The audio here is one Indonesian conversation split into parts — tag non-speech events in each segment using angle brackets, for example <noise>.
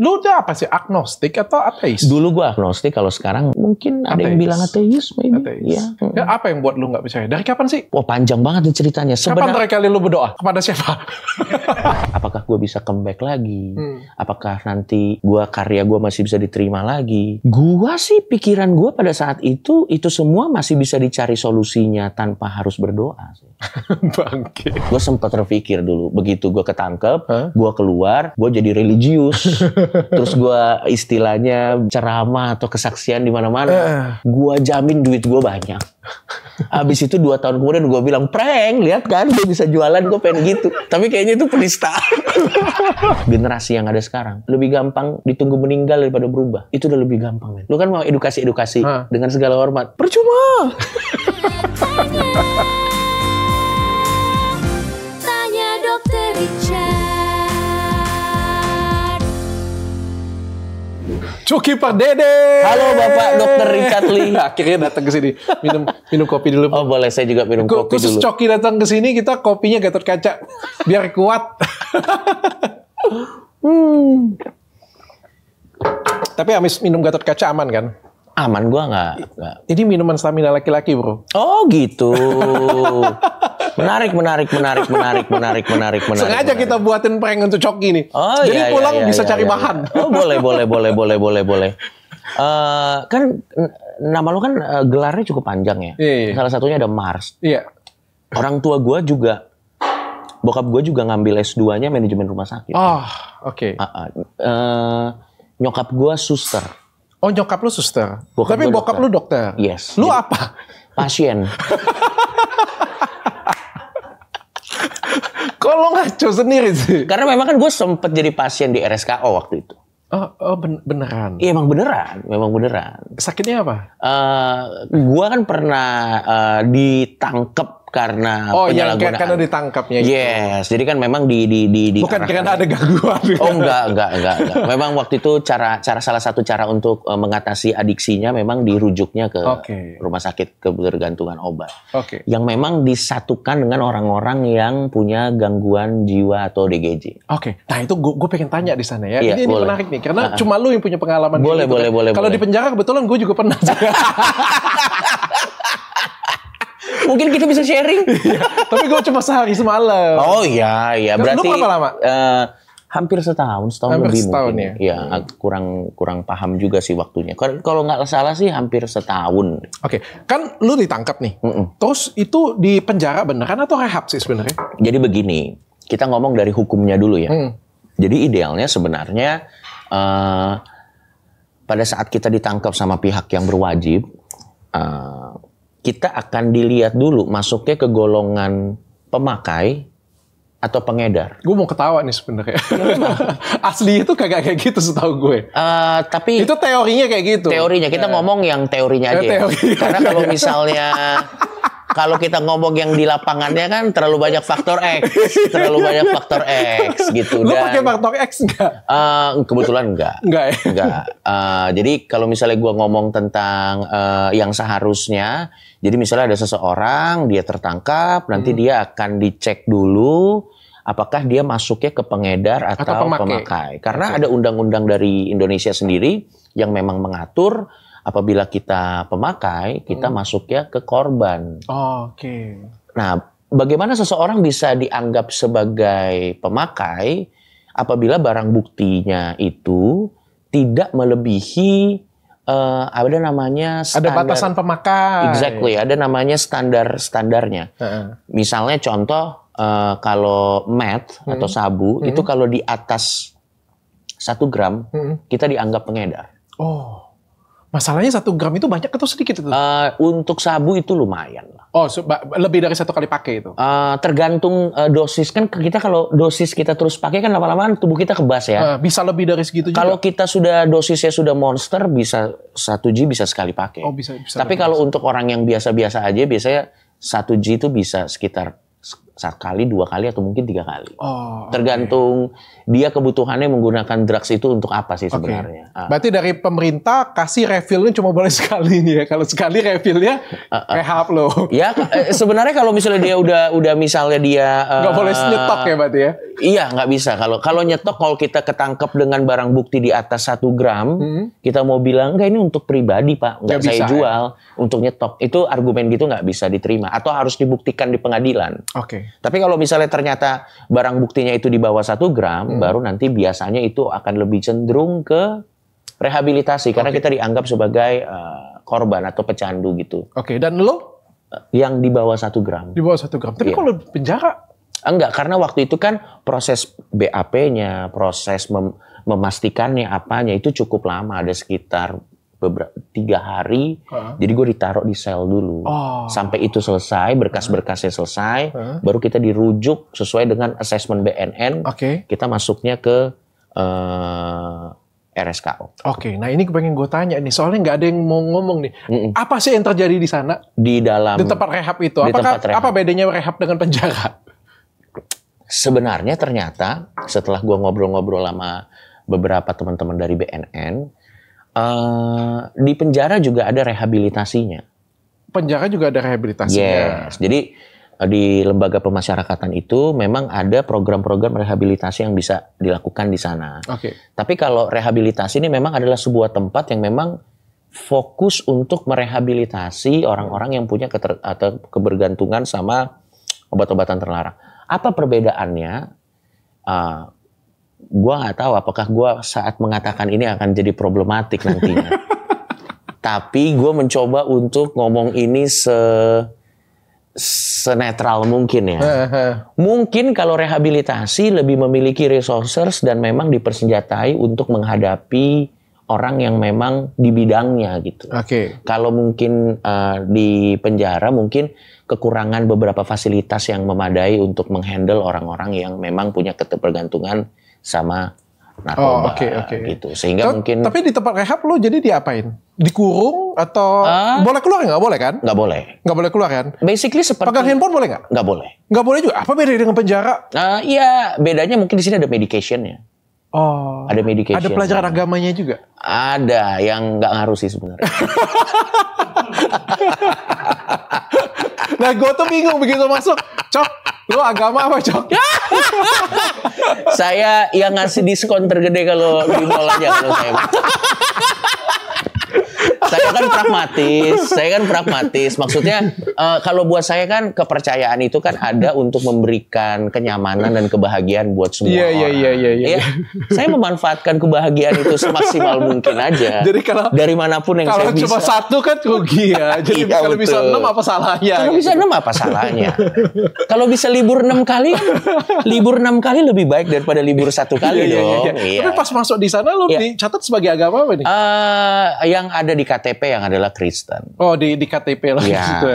Lu udah apa sih? Agnostik atau ateis? Dulu gua agnostik, kalau sekarang mungkin ateis. yang bilang ateis. Maybe. Ateis. Ya. ya. Apa yang buat lu nggak percaya? Dari kapan sih? Wah panjang banget nih ceritanya. Sebenar... Kapan terakhir kali lu berdoa? Kepada siapa? <laughs> Apakah gue bisa comeback lagi? Hmm. Apakah nanti gua karya gua masih bisa diterima lagi? Gua sih pikiran gua pada saat itu, itu semua masih bisa dicari solusinya tanpa harus berdoa. <laughs> Bangke. Gue sempat terpikir dulu, begitu gue ketangkep, huh? gue keluar, gue jadi religius. <laughs> terus gue istilahnya ceramah atau kesaksian di mana-mana eh. gue jamin duit gue banyak Abis itu dua tahun kemudian gue bilang, prank, lihat kan gue bisa jualan, gue pengen gitu. Tapi kayaknya itu penista. Generasi yang ada sekarang, lebih gampang ditunggu meninggal daripada berubah. Itu udah lebih gampang, men. Lu kan mau edukasi-edukasi dengan segala hormat. Percuma! <laughs> Cuki Pak Dede. Halo Bapak Dokter Richard Lee. <laughs> Akhirnya datang ke sini minum minum kopi dulu. Oh boleh saya juga minum kopi khusus dulu. Khusus Coki datang ke sini kita kopinya Gatot Kaca biar kuat. <laughs> hmm. Tapi habis minum Gatot Kaca aman kan? Aman gua nggak. Ini minuman stamina laki-laki bro. Oh gitu. menarik, menarik, menarik, menarik, menarik, menarik, menarik. Sengaja kita buatin prank untuk Coki ini. Oh, Jadi iya, iya pulang iya, bisa iya, cari iya, bahan. Iya. Oh boleh, boleh, boleh, boleh, boleh, boleh. Uh, kan nama lu kan uh, gelarnya cukup panjang ya. Iya, iya. Salah satunya ada Mars. Iya. Orang tua gua juga bokap gua juga ngambil S2-nya manajemen rumah sakit. Oh, oke. Okay. Uh, uh, ah. uh, eh, nyokap gua suster. Oh nyokap lu suster, bokap tapi bokap dokter. lu dokter. Yes. Lu Jadi, apa? Pasien. Kalau <laughs> ngaco sendiri sih. Karena memang kan gue sempet jadi pasien di RSKO waktu itu. Oh, oh ben beneran? Iya emang beneran, memang beneran. Sakitnya apa? Uh, eh, gue kan pernah uh, ditangkep karena oh, penyalahgunaan. karena ditangkapnya gitu. Yes, jadi kan memang di di di, di Bukan karena ada gangguan. Oh enggak, enggak, enggak, enggak. Memang waktu itu cara cara salah satu cara untuk uh, mengatasi adiksinya memang dirujuknya ke okay. rumah sakit kebergantungan obat. Oke. Okay. Yang memang disatukan dengan orang-orang yang punya gangguan jiwa atau DGJ. Oke. Okay. Nah, itu gue pengen tanya di sana ya. Iya, ini, boleh. ini menarik nih karena uh -huh. cuma lu yang punya pengalaman Boleh, gitu, boleh, kan. boleh. Kalau di penjara kebetulan gue juga pernah. <laughs> Mungkin kita bisa sharing. ya, tapi gue cuma sehari semalam. Oh iya, iya. Berarti lu berapa lama? Uh, eh, hampir setahun, setahun hampir lebih setahun mungkin. Ya, ya kurang kurang paham juga sih waktunya. Kalau nggak salah sih hampir setahun. Oke, okay. kan lu ditangkap nih. Mm -mm. Terus itu di penjara beneran atau rehab sih sebenarnya? Jadi begini, kita ngomong dari hukumnya dulu ya. Mm. Jadi idealnya sebenarnya uh, pada saat kita ditangkap sama pihak yang berwajib, uh, kita akan dilihat dulu masuknya ke golongan pemakai atau pengedar. Gue mau ketawa nih sebenarnya. Ya, <laughs> Asli itu kagak kayak gitu setahu gue. Uh, tapi itu teorinya kayak gitu. Teorinya kita yeah. ngomong yang teorinya ya, aja. Ya. teori. Karena kalau <laughs> misalnya kalau kita ngomong yang di lapangannya kan terlalu banyak faktor X, terlalu banyak faktor X gitu. Lu pakai faktor X nggak? Uh, kebetulan nggak. Enggak ya? Enggak. Uh, eh, jadi kalau misalnya gue ngomong tentang uh, yang seharusnya, jadi misalnya ada seseorang dia tertangkap, nanti hmm. dia akan dicek dulu apakah dia masuknya ke pengedar atau, atau pemakai. pemakai. Karena ada undang-undang dari Indonesia sendiri yang memang mengatur apabila kita pemakai, kita hmm. masuknya ke korban. Oh, Oke. Okay. Nah, bagaimana seseorang bisa dianggap sebagai pemakai apabila barang buktinya itu tidak melebihi uh, ada namanya standar, ada batasan pemakai. Exactly, ada namanya standar standarnya. Uh -uh. Misalnya contoh uh, kalau mat hmm. atau sabu hmm. itu kalau di atas satu gram hmm. kita dianggap pengedar. Oh. Masalahnya satu gram itu banyak atau sedikit itu? Uh, untuk sabu itu lumayan lah. Oh, lebih dari satu kali pakai itu? Uh, tergantung uh, dosis kan kita kalau dosis kita terus pakai kan lama-lama tubuh kita kebas ya. Uh, bisa lebih dari segitu juga. Kalau kita sudah dosisnya sudah monster bisa satu g bisa sekali pakai. Oh bisa. bisa Tapi kalau untuk orang yang biasa-biasa aja biasanya satu g itu bisa sekitar sekali, dua kali atau mungkin tiga kali. Oh, Tergantung dia kebutuhannya menggunakan drugs itu untuk apa sih sebenarnya. Okay. Ah. Berarti dari pemerintah kasih refillnya cuma boleh <laughs> sekali nih ya. Kalau sekali refillnya uh, uh. rehab loh. Ya eh, sebenarnya kalau misalnya dia udah udah misalnya dia uh, nggak boleh nyetok ya berarti ya. Iya nggak bisa kalau kalau nyetok kalau kita ketangkep dengan barang bukti di atas satu gram, hmm. kita mau bilang enggak ini untuk pribadi pak, nggak ya, saya bisa, ya? jual ya. untuk nyetok itu argumen gitu nggak bisa diterima atau harus dibuktikan di pengadilan. Oke. Okay. Tapi kalau misalnya ternyata barang buktinya itu di bawah satu gram, hmm. baru nanti biasanya itu akan lebih cenderung ke rehabilitasi okay. karena kita dianggap sebagai uh, korban atau pecandu gitu. Oke, okay. dan lo? Eh, yang di bawah satu gram. Di bawah satu gram. Tapi yeah. kalau penjara? Enggak, karena waktu itu kan proses BAP-nya, proses mem memastikannya apanya itu cukup lama, ada sekitar beberapa tiga hari uh jadi gue ditaruh di sel dulu oh. sampai itu selesai berkas-berkasnya selesai uh baru kita dirujuk sesuai dengan asesmen BNN okay. kita masuknya ke uh, eh, RSKO. Oke, okay, nah ini kepengen gue tanya nih, soalnya nggak ada yang mau ngomong nih. Mm-mm. Apa sih yang terjadi di sana? Di dalam di tempat rehab itu, apakah tempat rehab. apa bedanya rehab dengan penjara? Sebenarnya ternyata setelah gue ngobrol-ngobrol lama beberapa teman-teman dari BNN, Uh, di penjara juga ada rehabilitasinya. Penjara juga ada rehabilitasinya. Yes. Jadi eh, di lembaga pemasyarakatan itu memang ada program-program rehabilitasi yang bisa dilakukan di sana. Oke. Okay. Tapi kalau rehabilitasi ini memang adalah sebuah tempat yang memang fokus untuk merehabilitasi orang-orang yang punya keter atau kebergantungan sama obat-obatan terlarang. Apa perbedaannya? Uh, gue nggak tahu apakah gue saat mengatakan ini akan jadi problematik nantinya. <laughs> Tapi gue mencoba untuk ngomong ini se senetral mungkin ya. mungkin kalau rehabilitasi lebih memiliki resources dan memang dipersenjatai untuk menghadapi orang yang memang di bidangnya gitu. Oke. Okay. Kalau mungkin uh, di penjara mungkin kekurangan beberapa fasilitas yang memadai untuk menghandle orang-orang yang memang punya ketergantungan sama narkoba oh, okay, okay. gitu sehingga Tau, mungkin tapi di tempat rehab lo jadi diapain dikurung atau uh, boleh keluar nggak boleh kan nggak boleh nggak boleh keluar kan basically seperti pegang handphone boleh nggak nggak boleh nggak boleh juga apa beda dengan penjara uh, iya bedanya mungkin di sini ada medicationnya Oh, ada medication. Ada pelajaran kan? agamanya juga. Ada yang nggak ngaruh sih sebenarnya. <laughs> nah, gue tuh bingung begitu masuk. Cok, lo agama apa cok? <laughs> saya yang ngasih diskon tergede kalau di mall aja kalau saya saya kan pragmatis, saya kan pragmatis. Maksudnya uh, kalau buat saya kan kepercayaan itu kan ada untuk memberikan kenyamanan dan kebahagiaan buat semua yeah, orang. Iya iya iya iya. iya. Ya, saya memanfaatkan kebahagiaan itu semaksimal mungkin aja. Jadi kalau dari manapun yang saya bisa. Kalau cuma satu kan rugi ya. <laughs> Jadi iya, kalau bisa enam apa salahnya? Kalau bisa enam apa salahnya? kalau bisa libur enam kali, kan libur enam kali lebih baik daripada libur satu kali iya, iya, iya dong. Iya, iya. Tapi pas masuk di sana lo iya. dicatat sebagai agama apa nih? Uh, yang ada ada di KTP yang adalah Kristen. Oh, di di KTP lah iya. gitu ya. gitu.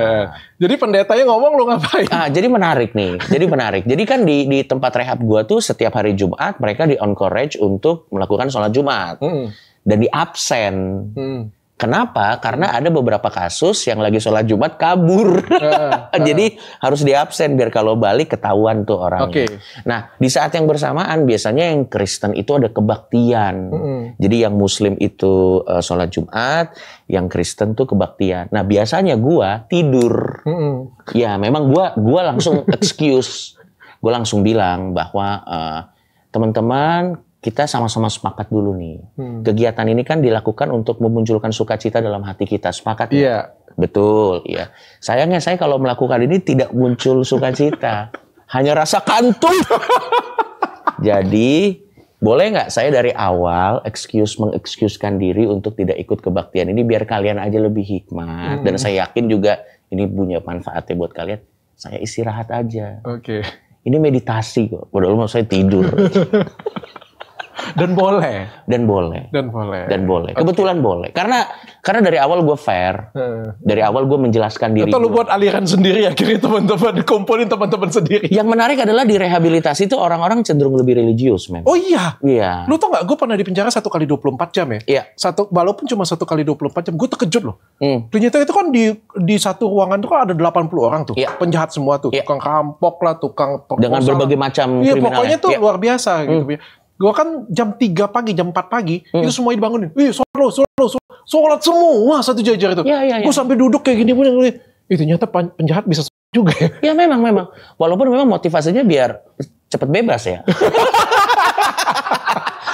Jadi pendetanya ngomong lu ngapain? Ah, jadi menarik nih. Jadi menarik. jadi kan di di tempat rehab gua tuh setiap hari Jumat mereka di encourage untuk melakukan sholat Jumat. Hmm. Dan di absen. Hmm. Kenapa? Karena ada beberapa kasus yang lagi sholat Jumat kabur. Uh, uh. <laughs> Jadi harus diabsen biar kalau balik ketahuan tuh orang. Okay. Nah, di saat yang bersamaan biasanya yang Kristen itu ada kebaktian. Mm -hmm. Jadi yang Muslim itu uh, sholat Jumat, yang Kristen tuh kebaktian. Nah, biasanya gua tidur. Mm -hmm. Ya, memang gua gua langsung <laughs> excuse. gua langsung bilang bahwa uh, teman-teman kita sama-sama sepakat dulu nih. Hmm. Kegiatan ini kan dilakukan untuk memunculkan sukacita dalam hati kita. Sepakat ya? Iya. Betul, iya. Sayangnya saya kalau melakukan ini tidak muncul sukacita. <laughs> Hanya rasa kantuk. Jadi, boleh nggak saya dari awal excuse mengekskuskan diri untuk tidak ikut kebaktian ini biar kalian aja lebih hikmat hmm. dan saya yakin juga ini punya manfaatnya buat kalian. Saya istirahat aja. Oke. Okay. Ini meditasi kok. Padahal saya tidur. <laughs> Dan boleh. Dan boleh. Dan boleh. Dan boleh. Kebetulan boleh. Karena karena dari awal gue fair. Hmm. Dari awal gue menjelaskan diri. Atau lu buat aliran sendiri akhirnya teman-teman kumpulin teman-teman sendiri. Yang menarik adalah di rehabilitasi itu orang-orang cenderung lebih religius, memang. Oh iya. Iya. Lu tau gak gue pernah di penjara satu kali 24 jam ya? Iya. Satu walaupun cuma satu kali 24 jam, gue terkejut loh. Hmm. Ternyata itu kan di di satu ruangan itu kan ada 80 orang tuh. Iya. Penjahat semua tuh, iya. tukang rampok lah, tukang perkosa. Dengan berbagai macam Iya, pokoknya tuh iya. luar biasa gitu Hmm. Ya. Gua kan jam 3 pagi, jam 4 pagi, hmm. itu semuanya dibangunin. Wih, solo, solo, solo. Sholat semua satu jajar itu. Ya, ya, ya. Gue sampai duduk kayak gini pun. Itu nyata penjahat bisa juga ya. Ya memang, memang. Walaupun memang motivasinya biar cepet bebas ya. <laughs>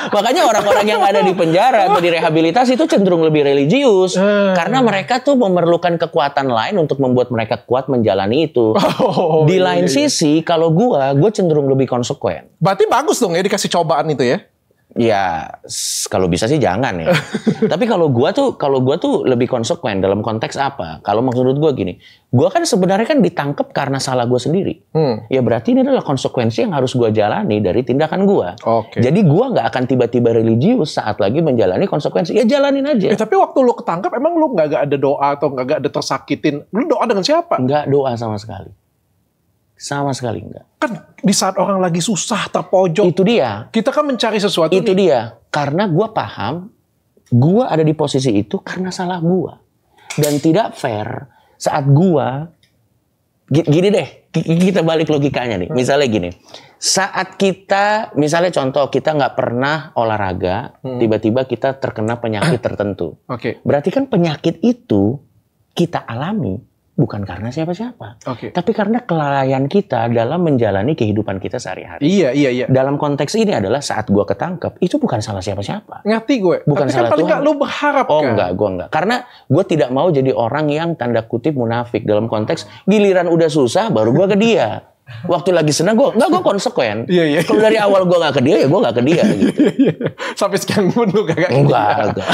Makanya orang-orang yang ada di penjara atau di rehabilitasi itu cenderung lebih religius hmm. karena mereka tuh memerlukan kekuatan lain untuk membuat mereka kuat menjalani itu. Oh, iya, iya, di iya. lain iya, sisi kalau gua, gue cenderung lebih konsekuen. Berarti bagus dong ya dikasih cobaan itu ya. Ya kalau bisa sih jangan ya. <laughs> Tapi kalau gua tuh kalau gua tuh lebih konsekuen dalam konteks apa? Kalau menurut gua gini, gua kan sebenarnya kan ditangkap karena salah gua sendiri. Hmm. Ya berarti ini adalah konsekuensi yang harus gua jalani dari tindakan gua. Okay. Jadi gua nggak akan tiba-tiba religius saat lagi menjalani konsekuensi. Ya jalanin aja. Eh, tapi waktu lu ketangkap emang lu nggak ada doa atau nggak ada tersakitin? Lu doa dengan siapa? Nggak doa sama sekali. Sama sekali enggak. Kan di saat orang lagi susah, terpojok. Itu dia. Kita kan mencari sesuatu. Itu nih. dia. Karena gua paham, gua ada di posisi itu karena salah gua Dan tidak fair saat gua gini deh, kita balik logikanya nih. Hmm. Misalnya gini, saat kita, misalnya contoh kita nggak pernah olahraga, hmm. tiba-tiba hmm. kita terkena penyakit <coughs> tertentu. Oke. Okay. Berarti kan penyakit itu kita alami, bukan karena siapa-siapa, okay. tapi karena kelalaian kita dalam menjalani kehidupan kita sehari-hari. Iya, iya, iya. Dalam konteks ini adalah saat gua ketangkep, itu bukan salah siapa-siapa. Ngerti gue. Bukan tapi kan salah kan Tuhan. lu berharap Oh kan? enggak, gua enggak. Karena gua tidak mau jadi orang yang tanda kutip munafik dalam konteks giliran udah susah baru gua ke dia. Waktu lagi senang gue enggak gue konsekuen. Iya, iya. Kalau dari awal gue nggak ke dia ya gue nggak ke dia gitu. <laughs> Iya, iya. Sampai sekarang pun lu kagak. Enggak, enggak.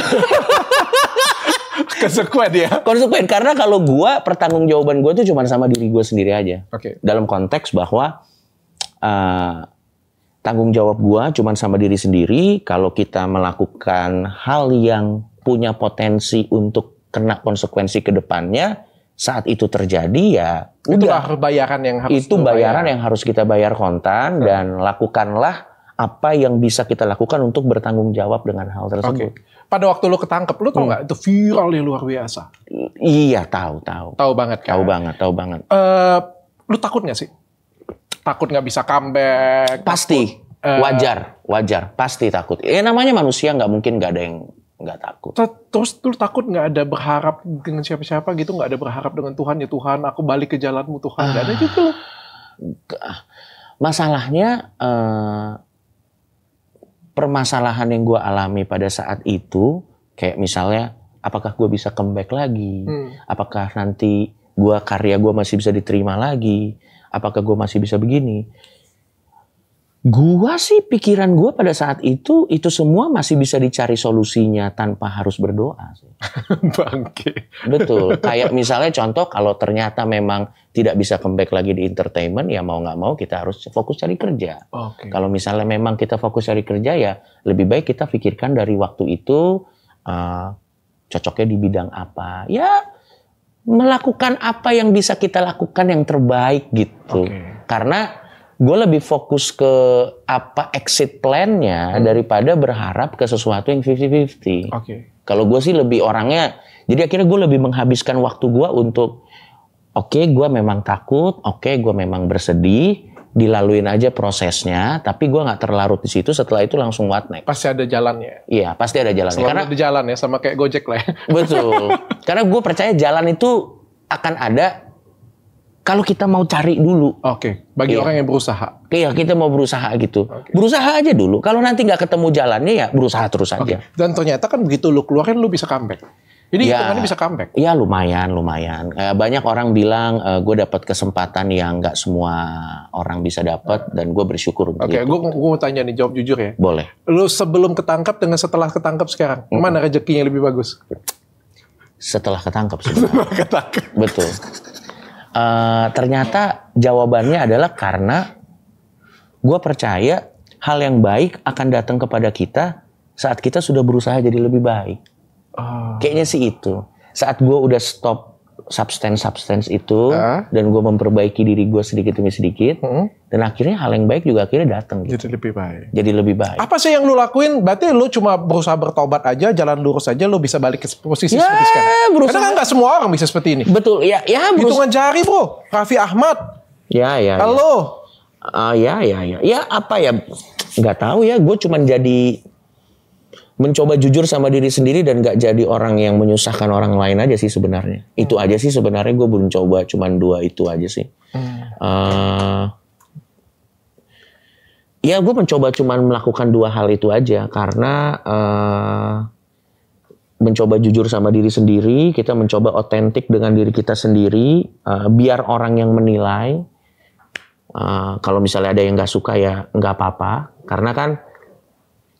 <laughs> <laughs> konsekuen ya konsekuen karena kalau gua pertanggungjawaban jawaban gue tuh cuma sama diri gua sendiri aja okay. dalam konteks bahwa uh, tanggung jawab gua cuma sama diri sendiri kalau kita melakukan hal yang punya potensi untuk kena konsekuensi ke depannya saat itu terjadi ya itu udah bayaran yang harus itu bayaran bayar. yang harus kita bayar kontan hmm. dan lakukanlah apa yang bisa kita lakukan untuk bertanggung jawab dengan hal tersebut. Okay pada waktu lu ketangkep, lu tau hmm. nggak hmm. itu viral yang luar biasa? Iya tahu tahu. Tahu banget kan? Tahu banget, tahu banget. Uh, lu takut nggak sih? Takut nggak bisa comeback? Pasti. Takut, eh, wajar, wajar. Pasti takut. Eh namanya manusia nggak mungkin nggak ada yang nggak takut. Terus lu takut nggak ada berharap dengan siapa-siapa gitu? Nggak ada berharap dengan Tuhan ya Tuhan, aku balik ke jalanmu Tuhan. Nggak ada gitu loh ah, Masalahnya uh, permasalahan yang gue alami pada saat itu kayak misalnya apakah gue bisa comeback lagi hmm. apakah nanti gue karya gue masih bisa diterima lagi apakah gue masih bisa begini Gua sih pikiran gua pada saat itu itu semua masih bisa dicari solusinya tanpa harus berdoa <laughs> Bangke. Betul. Kayak misalnya contoh kalau ternyata memang tidak bisa comeback lagi di entertainment ya mau nggak mau kita harus fokus cari kerja. Okay. Kalau misalnya memang kita fokus cari kerja ya lebih baik kita pikirkan dari waktu itu uh, cocoknya di bidang apa. Ya melakukan apa yang bisa kita lakukan yang terbaik gitu. Okay. Karena gue lebih fokus ke apa exit plan-nya hmm. daripada berharap ke sesuatu yang 50-50. Oke. Okay. Kalau gue sih lebih orangnya, jadi akhirnya gue lebih menghabiskan waktu gue untuk, oke okay, gue memang takut, oke okay, gue memang bersedih, dilaluin aja prosesnya, tapi gue nggak terlarut di situ. Setelah itu langsung what next? Pasti ada jalannya. Iya, pasti ada jalannya. Selalu Karena ada jalan ya, sama kayak Gojek lah. Ya. Betul. <laughs> Karena gue percaya jalan itu akan ada kalau kita mau cari dulu. Oke. Okay. Bagi iya. orang yang berusaha. Iya, kita mau berusaha gitu. Okay. Berusaha aja dulu. Kalau nanti nggak ketemu jalannya ya berusaha terus aja. Okay. Dan ternyata kan begitu lu keluarin lu bisa comeback. Jadi ya, itu bisa comeback. Iya lumayan, lumayan. Eh, banyak orang bilang eh, gue dapat kesempatan yang nggak semua orang bisa dapat dan gue bersyukur. Oke, okay, gue gue mau tanya nih, jawab jujur ya. Boleh. Lu sebelum ketangkap dengan setelah ketangkap sekarang, mm -hmm. mana rezekinya lebih bagus? Setelah ketangkap <laughs> sebenarnya. Setelah ketangkap. Betul. Eh, ternyata jawabannya adalah karena gue percaya hal yang baik akan datang kepada kita saat kita sudah berusaha jadi lebih baik. Oh. Kayaknya sih itu. Saat gue udah stop substance-substance itu uh. dan gue memperbaiki diri gue sedikit demi sedikit uh. dan akhirnya hal yang baik juga akhirnya datang gitu. jadi lebih baik jadi lebih baik apa sih yang lu lakuin berarti lu cuma berusaha bertobat aja jalan lurus aja lu bisa balik ke posisi yeah, seperti sekarang berusaha. karena kan gak semua orang bisa seperti ini betul ya ya hitungan jari bro Raffi Ahmad ya ya, ya. halo ya. Uh, ya ya ya ya apa ya nggak tahu ya gue cuma jadi mencoba jujur sama diri sendiri dan gak jadi orang yang menyusahkan orang lain aja sih sebenarnya. Hmm. Itu aja sih sebenarnya gue belum coba, cuman dua itu aja sih. Hmm. Uh, ya gue mencoba cuman melakukan dua hal itu aja karena uh, mencoba jujur sama diri sendiri, kita mencoba otentik dengan diri kita sendiri, uh, biar orang yang menilai. Uh, kalau misalnya ada yang nggak suka ya nggak apa-apa, karena kan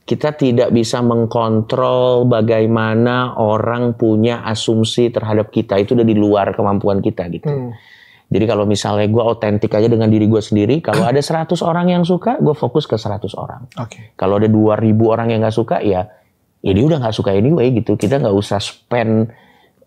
kita tidak bisa mengkontrol bagaimana orang punya asumsi terhadap kita itu udah di luar kemampuan kita gitu. Hmm. Jadi kalau misalnya gue otentik aja dengan diri gue sendiri, kalau ada 100 orang yang suka, gue fokus ke 100 orang. Okay. Kalau ada 2000 orang yang nggak suka, ya ya dia udah nggak suka anyway gitu. Kita nggak usah spend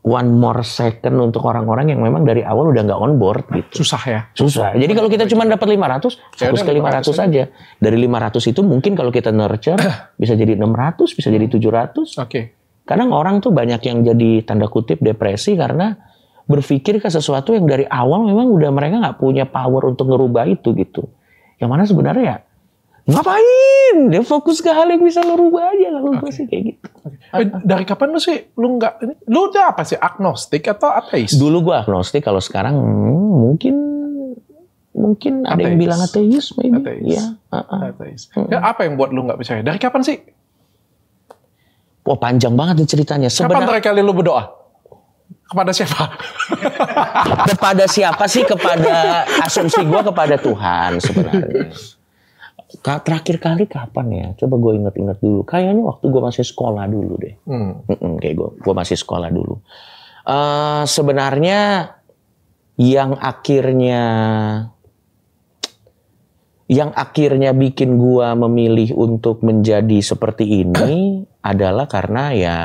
one more second untuk orang-orang yang memang dari awal udah nggak on board gitu. Susah ya. Susah. Jadi kalau kita cuma dapat 500, fokus ke 500 aja. Dari 500 itu mungkin kalau kita nurture eh. bisa jadi 600, bisa jadi 700. Oke. Okay. Kadang orang tuh banyak yang jadi tanda kutip depresi karena berpikir ke sesuatu yang dari awal memang udah mereka nggak punya power untuk ngerubah itu gitu. Yang mana sebenarnya ya ngapain dia fokus ke hal yang bisa lo rubah aja lalu okay. gue sih kayak gitu okay. Eh, dari kapan lu sih lu nggak lu udah apa sih agnostik atau ateis dulu gue agnostik kalau sekarang hmm, mungkin mungkin ateis. ada yang bilang ateis maybe ateis. Iya, uh-uh. hmm. ya uh -uh. ateis apa yang buat lu nggak percaya dari kapan sih Wah panjang banget nih ceritanya. Sebenar... Kapan terakhir kali lu berdoa? kepada siapa? <laughs> kepada siapa sih? Kepada <laughs> asumsi gue kepada Tuhan sebenarnya terakhir kali kapan ya? Coba gue inget-inget dulu. Kayaknya waktu gue masih sekolah dulu deh. Hmm. Mm -mm, kayak gue, gue masih sekolah dulu. Uh, sebenarnya yang akhirnya yang akhirnya bikin gue memilih untuk menjadi seperti ini <clears throat> adalah karena ya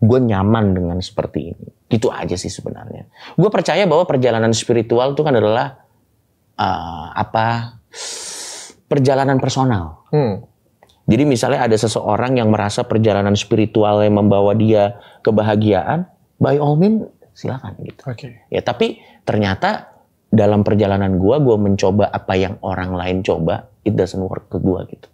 gue nyaman dengan seperti ini. Gitu aja sih sebenarnya. Gue percaya bahwa perjalanan spiritual itu kan adalah uh, apa? perjalanan personal. Hmm. Jadi misalnya ada seseorang yang merasa perjalanan spiritual yang membawa dia kebahagiaan, by all means silakan gitu. Okay. Ya tapi ternyata dalam perjalanan gua, gua mencoba apa yang orang lain coba, it doesn't work ke gua gitu.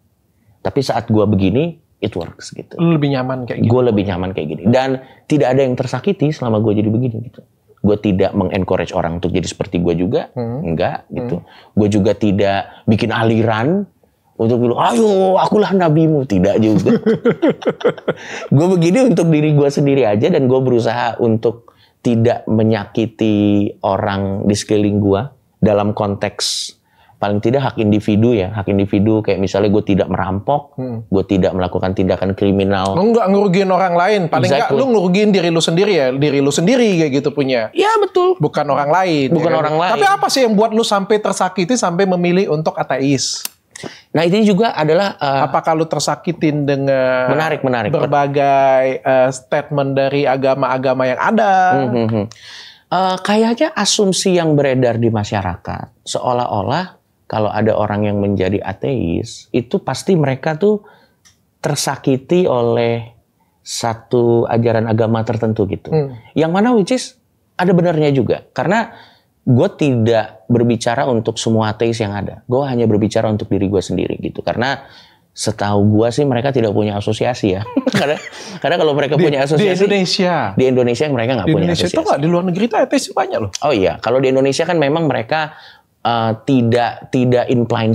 Tapi saat gua begini, it works gitu. Lu lebih nyaman kayak gitu. Gua lebih nyaman kayak gini dan tidak ada yang tersakiti selama gua jadi begini gitu gue tidak mengencourage orang untuk jadi seperti gue juga hmm. enggak hmm. gitu hmm. gue juga tidak bikin aliran untuk bilang ayo akulah nabimu tidak juga <laughs> gue begini untuk diri gue sendiri aja dan gue berusaha untuk tidak menyakiti orang di sekeliling gue dalam konteks paling tidak hak individu ya hak individu kayak misalnya gue tidak merampok hmm. gue tidak melakukan tindakan kriminal lu nggak ngerugiin orang lain paling nggak exactly. lu ngerugiin diri lu sendiri ya diri lu sendiri kayak gitu punya ya betul bukan orang lain bukan ya. Kan? orang lain tapi apa sih yang buat lu sampai tersakiti sampai memilih untuk ateis Nah ini juga adalah uh, eh, kalau kalau tersakitin dengan menarik menarik berbagai uh, statement dari agama-agama yang ada. hmm, -hmm. uh, kayaknya asumsi yang beredar di masyarakat seolah-olah kalau ada orang yang menjadi ateis, itu pasti mereka tuh tersakiti oleh satu ajaran agama tertentu gitu. Hmm. Yang mana which is ada benarnya juga. Karena gue tidak berbicara untuk semua ateis yang ada. Gue hanya berbicara untuk diri gue sendiri gitu. Karena setahu gue sih mereka tidak punya asosiasi ya. <laughs> karena karena kalau mereka di, punya asosiasi di Indonesia, di Indonesia mereka nggak punya Indonesia asosiasi. Di Indonesia itu nggak di luar negeri itu ateis banyak loh. Oh iya, kalau di Indonesia kan memang mereka uh, tidak tidak in plain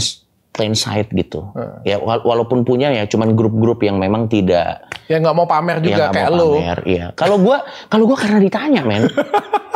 plain sight gitu. Hmm. Ya walaupun punya ya cuman grup-grup yang memang tidak ya nggak mau pamer ya, juga ya, kayak mau pamer, lo. Iya. Kalau gua kalau gua karena ditanya, men. <laughs>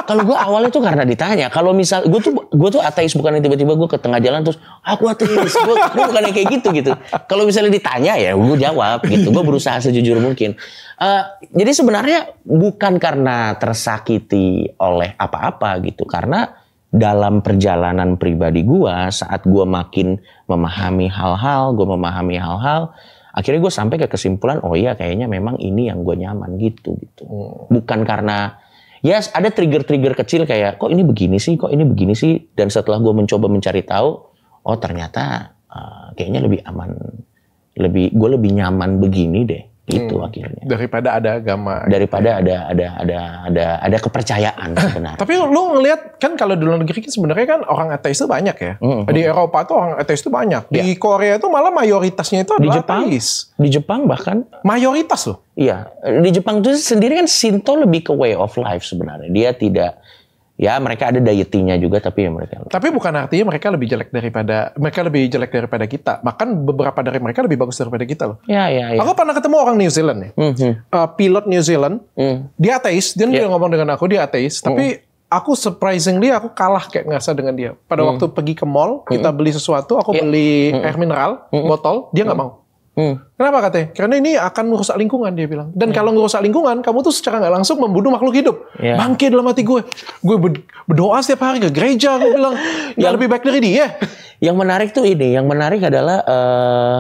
kalau gue awalnya tuh karena ditanya kalau misal gue tuh gue tuh ateis bukan tiba-tiba gue ke tengah jalan terus aku ah, ateis gue bukannya kayak gitu gitu kalau misalnya ditanya ya gue jawab gitu gue berusaha sejujur mungkin uh, jadi sebenarnya bukan karena tersakiti oleh apa-apa gitu karena dalam perjalanan pribadi gua saat gua makin memahami hal-hal, gua memahami hal-hal, akhirnya gua sampai ke kesimpulan oh iya kayaknya memang ini yang gua nyaman gitu gitu. Hmm. Bukan karena yes ada trigger-trigger kecil kayak kok ini begini sih, kok ini begini sih, dan setelah gua mencoba mencari tahu, oh ternyata uh, kayaknya lebih aman, lebih gua lebih nyaman begini deh gitu hmm, akhirnya daripada ada agama daripada gitu. Ya. ada ada ada ada ada kepercayaan eh, sebenarnya tapi lu ngelihat kan kalau di luar negeri kan sebenarnya kan orang ateis itu banyak ya hmm, hmm, di Eropa tuh orang ateis itu banyak di ya. Korea itu malah mayoritasnya itu di Jepang, ateis di Jepang bahkan mayoritas loh iya di Jepang itu sendiri kan Shinto lebih ke way of life sebenarnya dia tidak ya mereka ada dietinya juga tapi ya mereka tapi bukan artinya mereka lebih jelek daripada mereka lebih jelek daripada kita bahkan beberapa dari mereka lebih bagus daripada kita loh ya ya, ya. aku pernah ketemu orang New Zealand nih, mm -hmm. uh, pilot New Zealand mm. dia ateis dia yeah. Dia ngomong dengan aku dia ateis tapi mm -hmm. Aku surprisingly aku kalah kayak ngerasa dengan dia. Pada mm. waktu pergi ke mall, kita hmm. beli sesuatu, aku yeah. beli mm. air mineral, mm. botol, dia nggak mm. mau. Hmm. Kenapa katanya? Karena ini akan merusak lingkungan dia bilang. Dan hmm. kalau merusak lingkungan, kamu tuh secara nggak langsung membunuh makhluk hidup. Yeah. Bangkit dalam hati gue. Gue berdoa setiap hari ke gereja, gue bilang <laughs> nggak lebih baik dari dia. Yang menarik tuh ini, yang menarik adalah uh,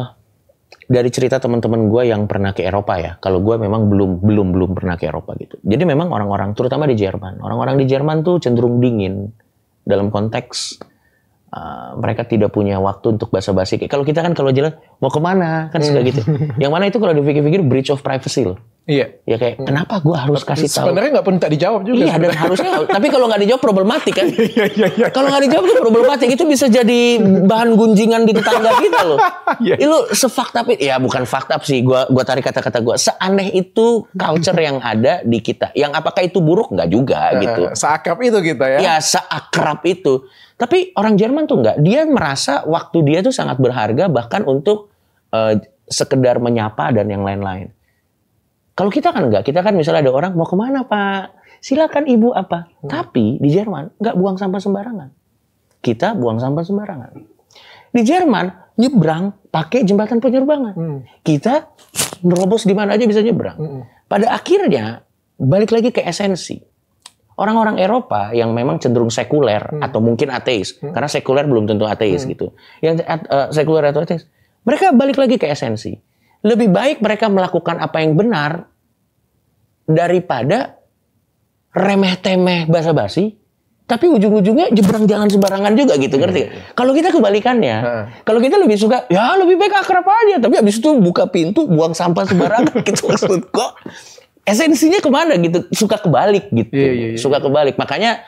dari cerita teman-teman gue yang pernah ke Eropa ya. Kalau gue memang belum belum belum pernah ke Eropa gitu. Jadi memang orang-orang, terutama di Jerman, orang-orang di Jerman tuh cenderung dingin dalam konteks Eh, mereka tidak punya waktu untuk basa-basi. Kalau kita kan kalau jalan mau kemana kan suka iya. gitu. Yang mana itu kalau dipikir-pikir breach of privacy loh. Iya. Ya kayak hmm. kenapa gue harus kasih tahu? Sebenarnya nggak pun tak dijawab juga. Iya sebenernya. dan harusnya. <laughs> tapi kalau nggak dijawab problematik kan. Iya iya iya. iya. Kalau nggak dijawab itu problematik itu bisa jadi bahan gunjingan di tetangga kita loh. Iya. yeah. Lu sefakt tapi ya bukan fakta sih. Gua gua tarik kata-kata gue. Seaneh itu culture yang ada di kita. Yang apakah itu buruk nggak juga eh, gitu. Seakrab itu kita ya. Iya, seakrab itu. Tapi orang Jerman tuh nggak. Dia merasa waktu dia tuh sangat berharga bahkan untuk uh, sekedar menyapa dan yang lain-lain kalau kita kan enggak, kita kan misalnya ada orang mau kemana pak, silakan ibu apa. Hmm. Tapi di Jerman enggak buang sampah sembarangan. Kita buang sampah sembarangan. Di Jerman nyebrang pakai jembatan penyeberangan. Hmm. Kita nerobos di mana aja bisa nyebrang. Hmm. Pada akhirnya balik lagi ke esensi. Orang-orang Eropa yang memang cenderung sekuler hmm. atau mungkin ateis, hmm. karena sekuler belum tentu ateis hmm. gitu. Yang uh, sekuler atau ateis, mereka balik lagi ke esensi lebih baik mereka melakukan apa yang benar daripada remeh-temeh basa-basi tapi ujung-ujungnya jebrang jangan sembarangan juga gitu ngerti hmm. kalau kita kebalikannya hmm. kalau kita lebih suka ya lebih baik akrab aja tapi abis itu buka pintu buang sampah sembarangan <laughs> gitu maksud kok esensinya kemana gitu suka kebalik gitu yeah, yeah, yeah. suka kebalik makanya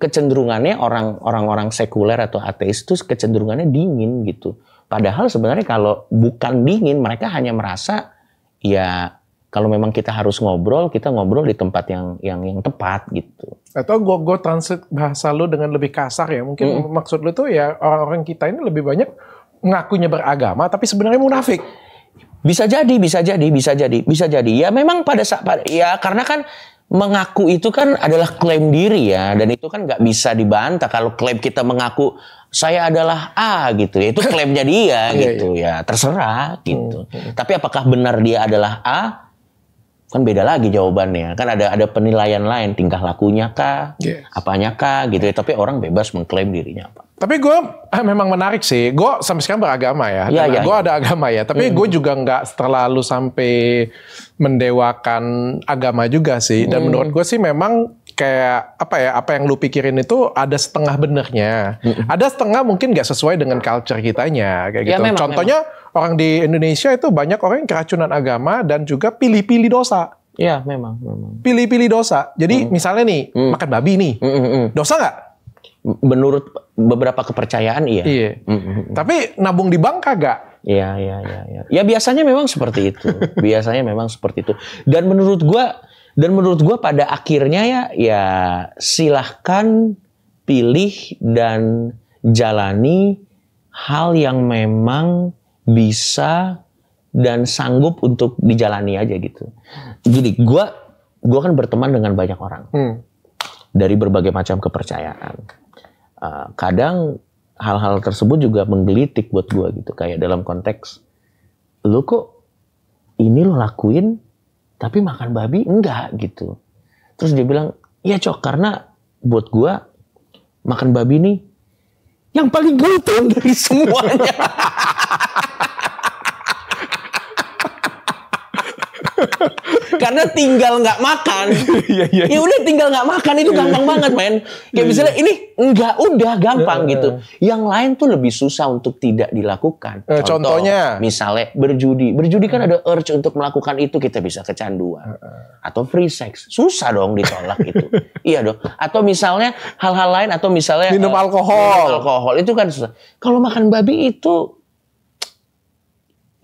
kecenderungannya orang orang-orang sekuler atau ateis itu kecenderungannya dingin gitu Padahal sebenarnya kalau bukan dingin, mereka hanya merasa ya kalau memang kita harus ngobrol, kita ngobrol di tempat yang yang yang tepat gitu. Atau gue gue transit bahasa lu dengan lebih kasar ya. Mungkin hmm. maksud lu tuh ya orang-orang kita ini lebih banyak ngakunya beragama tapi sebenarnya munafik. Bisa jadi, bisa jadi, bisa jadi, bisa jadi. Ya memang pada saat ya karena kan mengaku itu kan adalah klaim diri ya dan itu kan nggak bisa dibantah kalau klaim kita mengaku saya adalah A gitu ya itu <laughs> klaimnya dia iya, gitu iya. ya terserah gitu hmm, hmm. tapi apakah benar dia adalah A kan beda lagi jawabannya kan ada ada penilaian lain tingkah lakunya kah yes. apanya kah gitu ya tapi orang bebas mengklaim dirinya apa tapi gue eh, ah, memang menarik sih. Gue sampai sekarang beragama ya. ya, ya gue ya. ada agama ya. Tapi hmm. gue juga nggak terlalu sampai mendewakan agama juga sih. Dan hmm. menurut gue sih memang kayak apa ya? Apa yang lu pikirin itu ada setengah benernya. Hmm. Ada setengah mungkin nggak sesuai dengan culture kitanya kayak ya, gitu. Memang, Contohnya memang. orang di Indonesia itu banyak orang yang keracunan agama dan juga pilih-pilih dosa. Iya memang. Pilih-pilih dosa. Jadi hmm. misalnya nih hmm. makan babi nih, hmm. hmm, hmm. dosa nggak? menurut beberapa kepercayaan iya. Iya. Mm-hmm. Tapi nabung di bank kagak. Iya, iya, iya, iya. Ya biasanya memang seperti itu. <laughs> biasanya memang seperti itu. Dan menurut gua dan menurut gua pada akhirnya ya ya silahkan pilih dan jalani hal yang memang bisa dan sanggup untuk dijalani aja gitu. Jadi gua gua kan berteman dengan banyak orang. Hmm. Dari berbagai macam kepercayaan uh, kadang hal-hal tersebut juga menggelitik buat gue gitu kayak dalam konteks lu kok ini lo lakuin tapi makan babi enggak gitu terus dia bilang iya cok karena buat gue makan babi nih yang paling ganteng <laughs> dari semuanya karena tinggal nggak makan <laughs> ya, ya, ya. udah tinggal nggak makan itu iya. gampang banget men kayak iya, misalnya iya. ini nggak udah gampang gitu yang lain tuh lebih susah untuk tidak dilakukan eh, Contoh, contohnya misalnya berjudi berjudi kan ada urge untuk melakukan itu kita bisa kecanduan atau free sex susah dong ditolak itu <laughs> iya dong atau misalnya hal-hal lain atau misalnya minum eh, alkohol minum alkohol itu kan susah kalau makan babi itu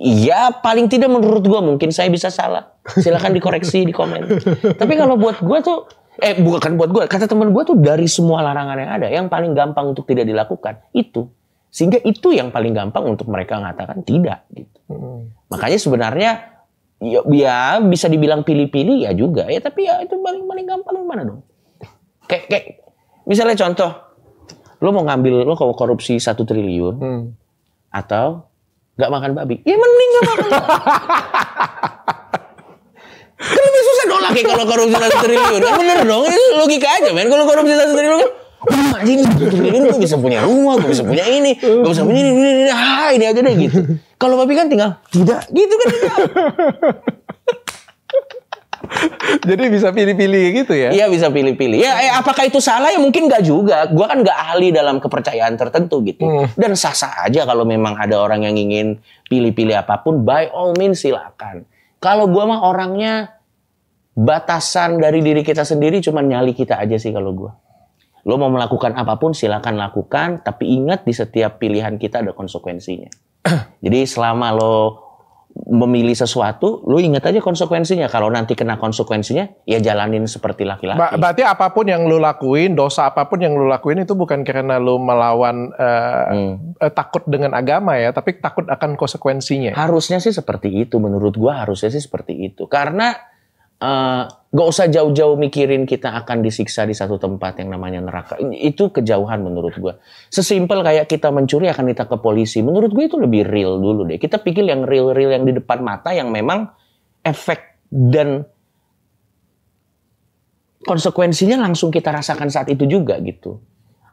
Iya, paling tidak menurut gue mungkin saya bisa salah. Silahkan dikoreksi di komen. Tapi kalau buat gue tuh, eh bukan buat gue, kata teman gue tuh dari semua larangan yang ada, yang paling gampang untuk tidak dilakukan itu. Sehingga itu yang paling gampang untuk mereka mengatakan tidak gitu. Hmm. Makanya sebenarnya ya, ya bisa dibilang pilih-pilih ya juga ya tapi ya itu paling paling gampang mana dong. Kayak, kayak misalnya contoh, lo mau ngambil lo kalau korupsi satu triliun hmm. atau nggak makan babi. Ya mending nggak makan. <laughs> kan lebih susah dong lagi kalau korupsi satu triliun. Kan bener dong, ini logika aja men. Kalau korupsi satu triliun kan, wah ini satu triliun gue bisa punya rumah, gue bisa punya ini, gue bisa punya ini, ini, ini, ini, ah, ini aja deh gitu. Kalau babi kan tinggal, tidak, gitu kan. Tidak. <laughs> <laughs> Jadi bisa pilih-pilih gitu ya? Iya bisa pilih-pilih. Ya eh, apakah itu salah ya mungkin nggak juga. Gua kan nggak ahli dalam kepercayaan tertentu gitu. Hmm. Dan sah-sah aja kalau memang ada orang yang ingin pilih-pilih apapun, by all means silakan. Kalau gua mah orangnya batasan dari diri kita sendiri cuma nyali kita aja sih kalau gua. Lo mau melakukan apapun silakan lakukan, tapi ingat di setiap pilihan kita ada konsekuensinya. <clears throat> Jadi selama lo memilih sesuatu, lu inget aja konsekuensinya. Kalau nanti kena konsekuensinya, ya jalanin seperti laki-laki. Ba berarti apapun yang lu lakuin, dosa apapun yang lu lakuin itu bukan karena lu melawan uh, hmm. uh, takut dengan agama ya, tapi takut akan konsekuensinya. Harusnya sih seperti itu, menurut gua harusnya sih seperti itu. Karena uh, Gak usah jauh-jauh mikirin kita akan disiksa di satu tempat yang namanya neraka. Itu kejauhan menurut gue. Sesimpel kayak kita mencuri akan kita ke polisi. Menurut gue itu lebih real dulu deh. Kita pikir yang real-real yang di depan mata yang memang efek dan konsekuensinya langsung kita rasakan saat itu juga gitu.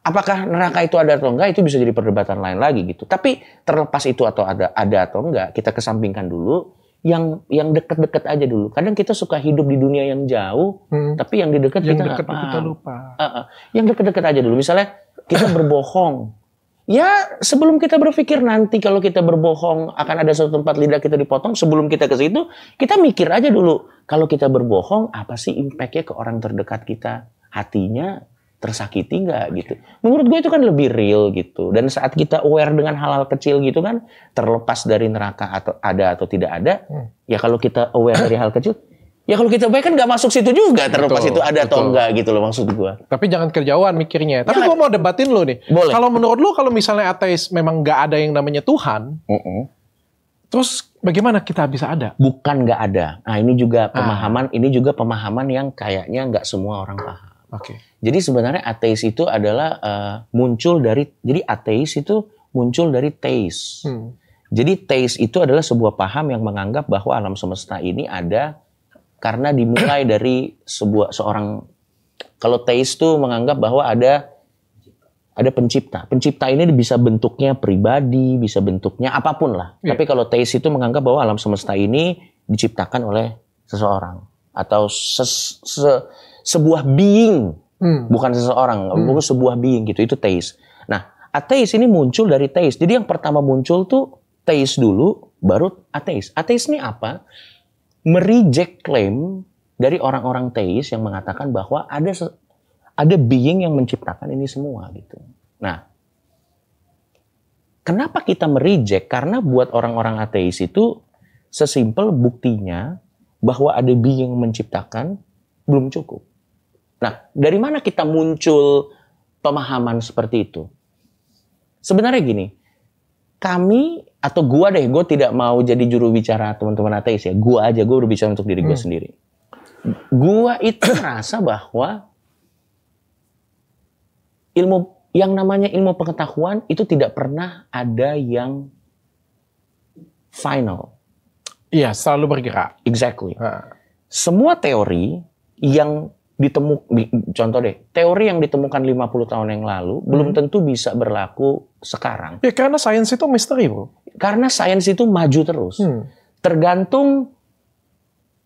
Apakah neraka itu ada atau enggak itu bisa jadi perdebatan lain lagi gitu. Tapi terlepas itu atau ada ada atau enggak kita kesampingkan dulu yang yang dekat deket aja dulu. Kadang kita suka hidup di dunia yang jauh, hmm. tapi yang di dekat kita deket kita lupa. Uh, uh. Yang dekat-dekat aja dulu. Misalnya kita <coughs> berbohong. Ya sebelum kita berpikir nanti kalau kita berbohong akan ada suatu tempat lidah kita dipotong. Sebelum kita ke situ, kita mikir aja dulu. Kalau kita berbohong, apa sih impactnya ke orang terdekat kita? Hatinya, tersakiti nggak gitu. Menurut gue itu kan lebih real gitu. Dan saat kita aware dengan hal-hal kecil gitu kan, terlepas dari neraka atau ada atau tidak ada, hmm. ya kalau kita aware dari hal kecil, ya kalau kita baik kan nggak masuk situ juga terlepas betul, itu ada betul. atau enggak gitu loh maksud gue. Tapi jangan kerjauan mikirnya. Tapi gue mau debatin lo nih. Boleh. Kalau menurut lo kalau misalnya ateis memang nggak ada yang namanya Tuhan, uh -uh. terus bagaimana kita bisa ada? Bukan nggak ada. Nah ini juga ah. pemahaman, ah. ini juga pemahaman yang kayaknya nggak semua orang paham. Oke. Okay. Jadi sebenarnya ateis itu adalah uh, muncul dari jadi ateis itu muncul dari teis. Hmm. Jadi teis itu adalah sebuah paham yang menganggap bahwa alam semesta ini ada karena dimulai <coughs> dari sebuah seorang kalau teis itu menganggap bahwa ada ada pencipta. Pencipta ini bisa bentuknya pribadi, bisa bentuknya apapun lah. Yeah. Tapi kalau teis itu menganggap bahwa alam semesta ini diciptakan oleh seseorang atau ses, se, sebuah being, hmm. bukan seseorang, hmm. bukan sebuah being gitu. Itu taste Nah, ateis ini muncul dari taste Jadi yang pertama muncul tuh taste dulu, baru ateis. Ateis ini apa? Mereject klaim dari orang-orang teis yang mengatakan bahwa ada ada being yang menciptakan ini semua gitu. Nah, kenapa kita mereject? Karena buat orang-orang ateis itu sesimpel buktinya bahwa ada being yang menciptakan belum cukup. Nah, dari mana kita muncul pemahaman seperti itu? Sebenarnya gini, kami atau gua deh, gua tidak mau jadi juru bicara teman-teman ateis ya. Gua aja, gua berbicara untuk diri gua hmm. sendiri. Gua itu merasa <coughs> bahwa ilmu yang namanya ilmu pengetahuan itu tidak pernah ada yang final. Iya, selalu bergerak. Exactly. Uh. Semua teori yang ditemuk contoh deh teori yang ditemukan 50 tahun yang lalu hmm. belum tentu bisa berlaku sekarang ya karena sains itu misteri bro karena sains itu maju terus hmm. tergantung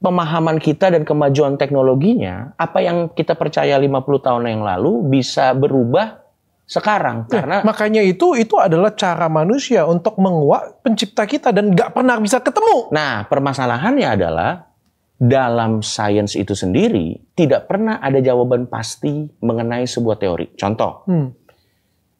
pemahaman kita dan kemajuan teknologinya apa yang kita percaya 50 tahun yang lalu bisa berubah sekarang ya, karena makanya itu itu adalah cara manusia untuk menguak pencipta kita dan nggak pernah bisa ketemu nah permasalahannya adalah dalam sains itu sendiri tidak pernah ada jawaban pasti mengenai sebuah teori. Contoh, hmm.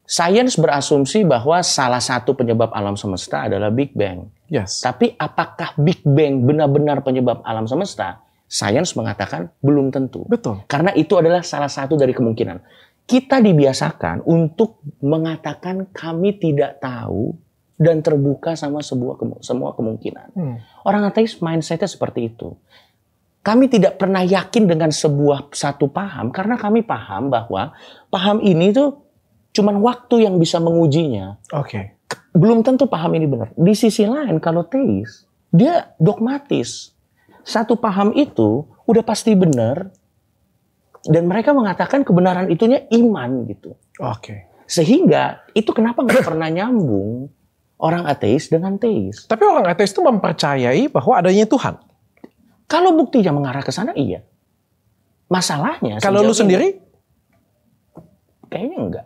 sains berasumsi bahwa salah satu penyebab alam semesta adalah Big Bang. Yes. Tapi apakah Big Bang benar-benar penyebab alam semesta? Sains mengatakan belum tentu. Betul. Karena itu adalah salah satu dari kemungkinan. Kita dibiasakan untuk mengatakan kami tidak tahu dan terbuka sama sebuah kemu semua kemungkinan. Hmm. Orang ateis mindsetnya seperti itu kami tidak pernah yakin dengan sebuah satu paham karena kami paham bahwa paham ini tuh cuman waktu yang bisa mengujinya. Oke. Okay. Belum tentu paham ini benar. Di sisi lain kalau teis, dia dogmatis. Satu paham itu udah pasti benar dan mereka mengatakan kebenaran itunya iman gitu. Oke. Okay. Sehingga itu kenapa nggak <coughs> pernah nyambung orang ateis dengan teis. Tapi orang ateis itu mempercayai bahwa adanya Tuhan. Kalau buktinya mengarah ke sana, iya. Masalahnya kalau lu sendiri, kayaknya enggak.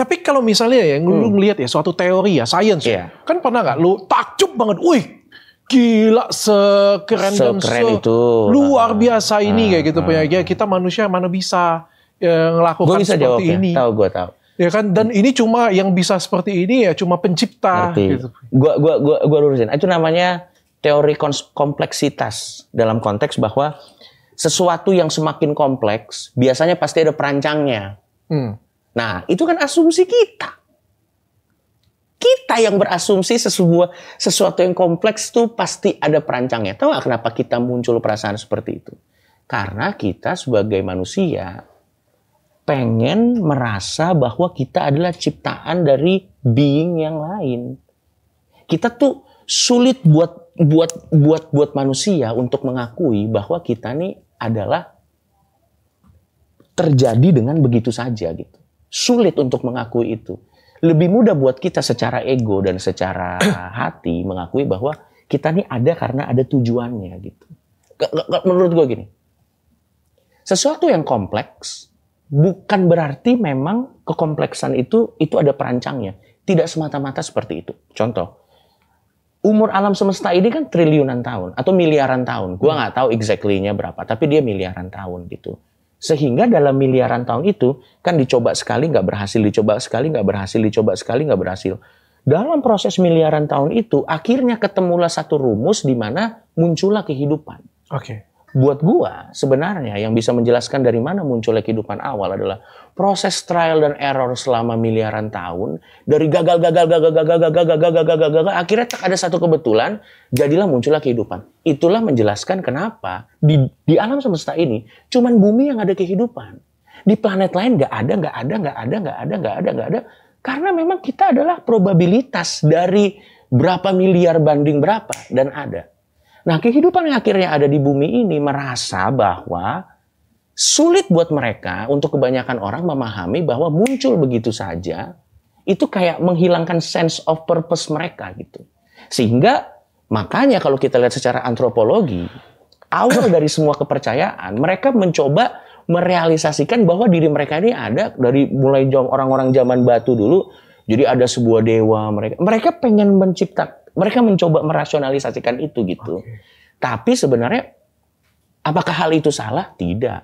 Tapi kalau misalnya ya, lu hmm. ngeliat ya suatu teori ya, science yeah. ya, iya. kan pernah nggak lu takjub banget, wih gila sekeren, sekeren dan se itu. luar biasa ini kayak gitu ah, punya ah, ya ah. kita manusia mana bisa ya, ngelakukan bisa seperti jawab, ya? ini. Ya. Tahu gue tahu. Ya kan dan hmm. ini cuma yang bisa seperti ini ya cuma pencipta. Gue Gitu. Gua gua gua gua lurusin. Itu namanya teori kompleksitas dalam konteks bahwa sesuatu yang semakin kompleks biasanya pasti ada perancangnya. Hmm. Nah, itu kan asumsi kita. Kita yang berasumsi sesuatu sesuatu yang kompleks itu pasti ada perancangnya. Tahu gak kenapa kita muncul perasaan seperti itu? Karena kita sebagai manusia pengen merasa bahwa kita adalah ciptaan dari being yang lain. Kita tuh sulit buat buat buat buat manusia untuk mengakui bahwa kita nih adalah terjadi dengan begitu saja gitu. Sulit untuk mengakui itu. Lebih mudah buat kita secara ego dan secara <coughs> hati mengakui bahwa kita nih ada karena ada tujuannya gitu. Menurut gue gini, sesuatu yang kompleks bukan berarti memang kekompleksan itu itu ada perancangnya. Tidak semata-mata seperti itu. Contoh, umur alam semesta ini kan triliunan tahun atau miliaran tahun. Gua nggak tahu exactly-nya berapa, tapi dia miliaran tahun gitu. Sehingga dalam miliaran tahun itu kan dicoba sekali nggak berhasil, dicoba sekali nggak berhasil, dicoba sekali nggak berhasil. Dalam proses miliaran tahun itu akhirnya ketemulah satu rumus di mana muncullah kehidupan. Oke. Okay buat gua sebenarnya yang bisa menjelaskan dari mana munculnya kehidupan awal adalah proses trial dan error selama miliaran tahun dari gagal gagal gagal gagal gagal gagal gagal gagal gagal akhirnya tak ada satu kebetulan jadilah munculnya kehidupan itulah menjelaskan kenapa di di alam semesta ini cuman bumi yang ada kehidupan di planet lain nggak ada nggak ada nggak ada nggak ada nggak ada nggak ada karena memang kita adalah probabilitas dari berapa miliar banding berapa dan ada Nah, kehidupan yang akhirnya ada di bumi ini merasa bahwa sulit buat mereka untuk kebanyakan orang memahami bahwa muncul begitu saja itu kayak menghilangkan sense of purpose mereka gitu. Sehingga makanya kalau kita lihat secara antropologi, awal dari semua kepercayaan mereka mencoba merealisasikan bahwa diri mereka ini ada dari mulai orang-orang zaman batu dulu jadi ada sebuah dewa mereka mereka pengen mencipta mereka mencoba merasionalisasikan itu gitu. Okay. Tapi sebenarnya apakah hal itu salah? Tidak.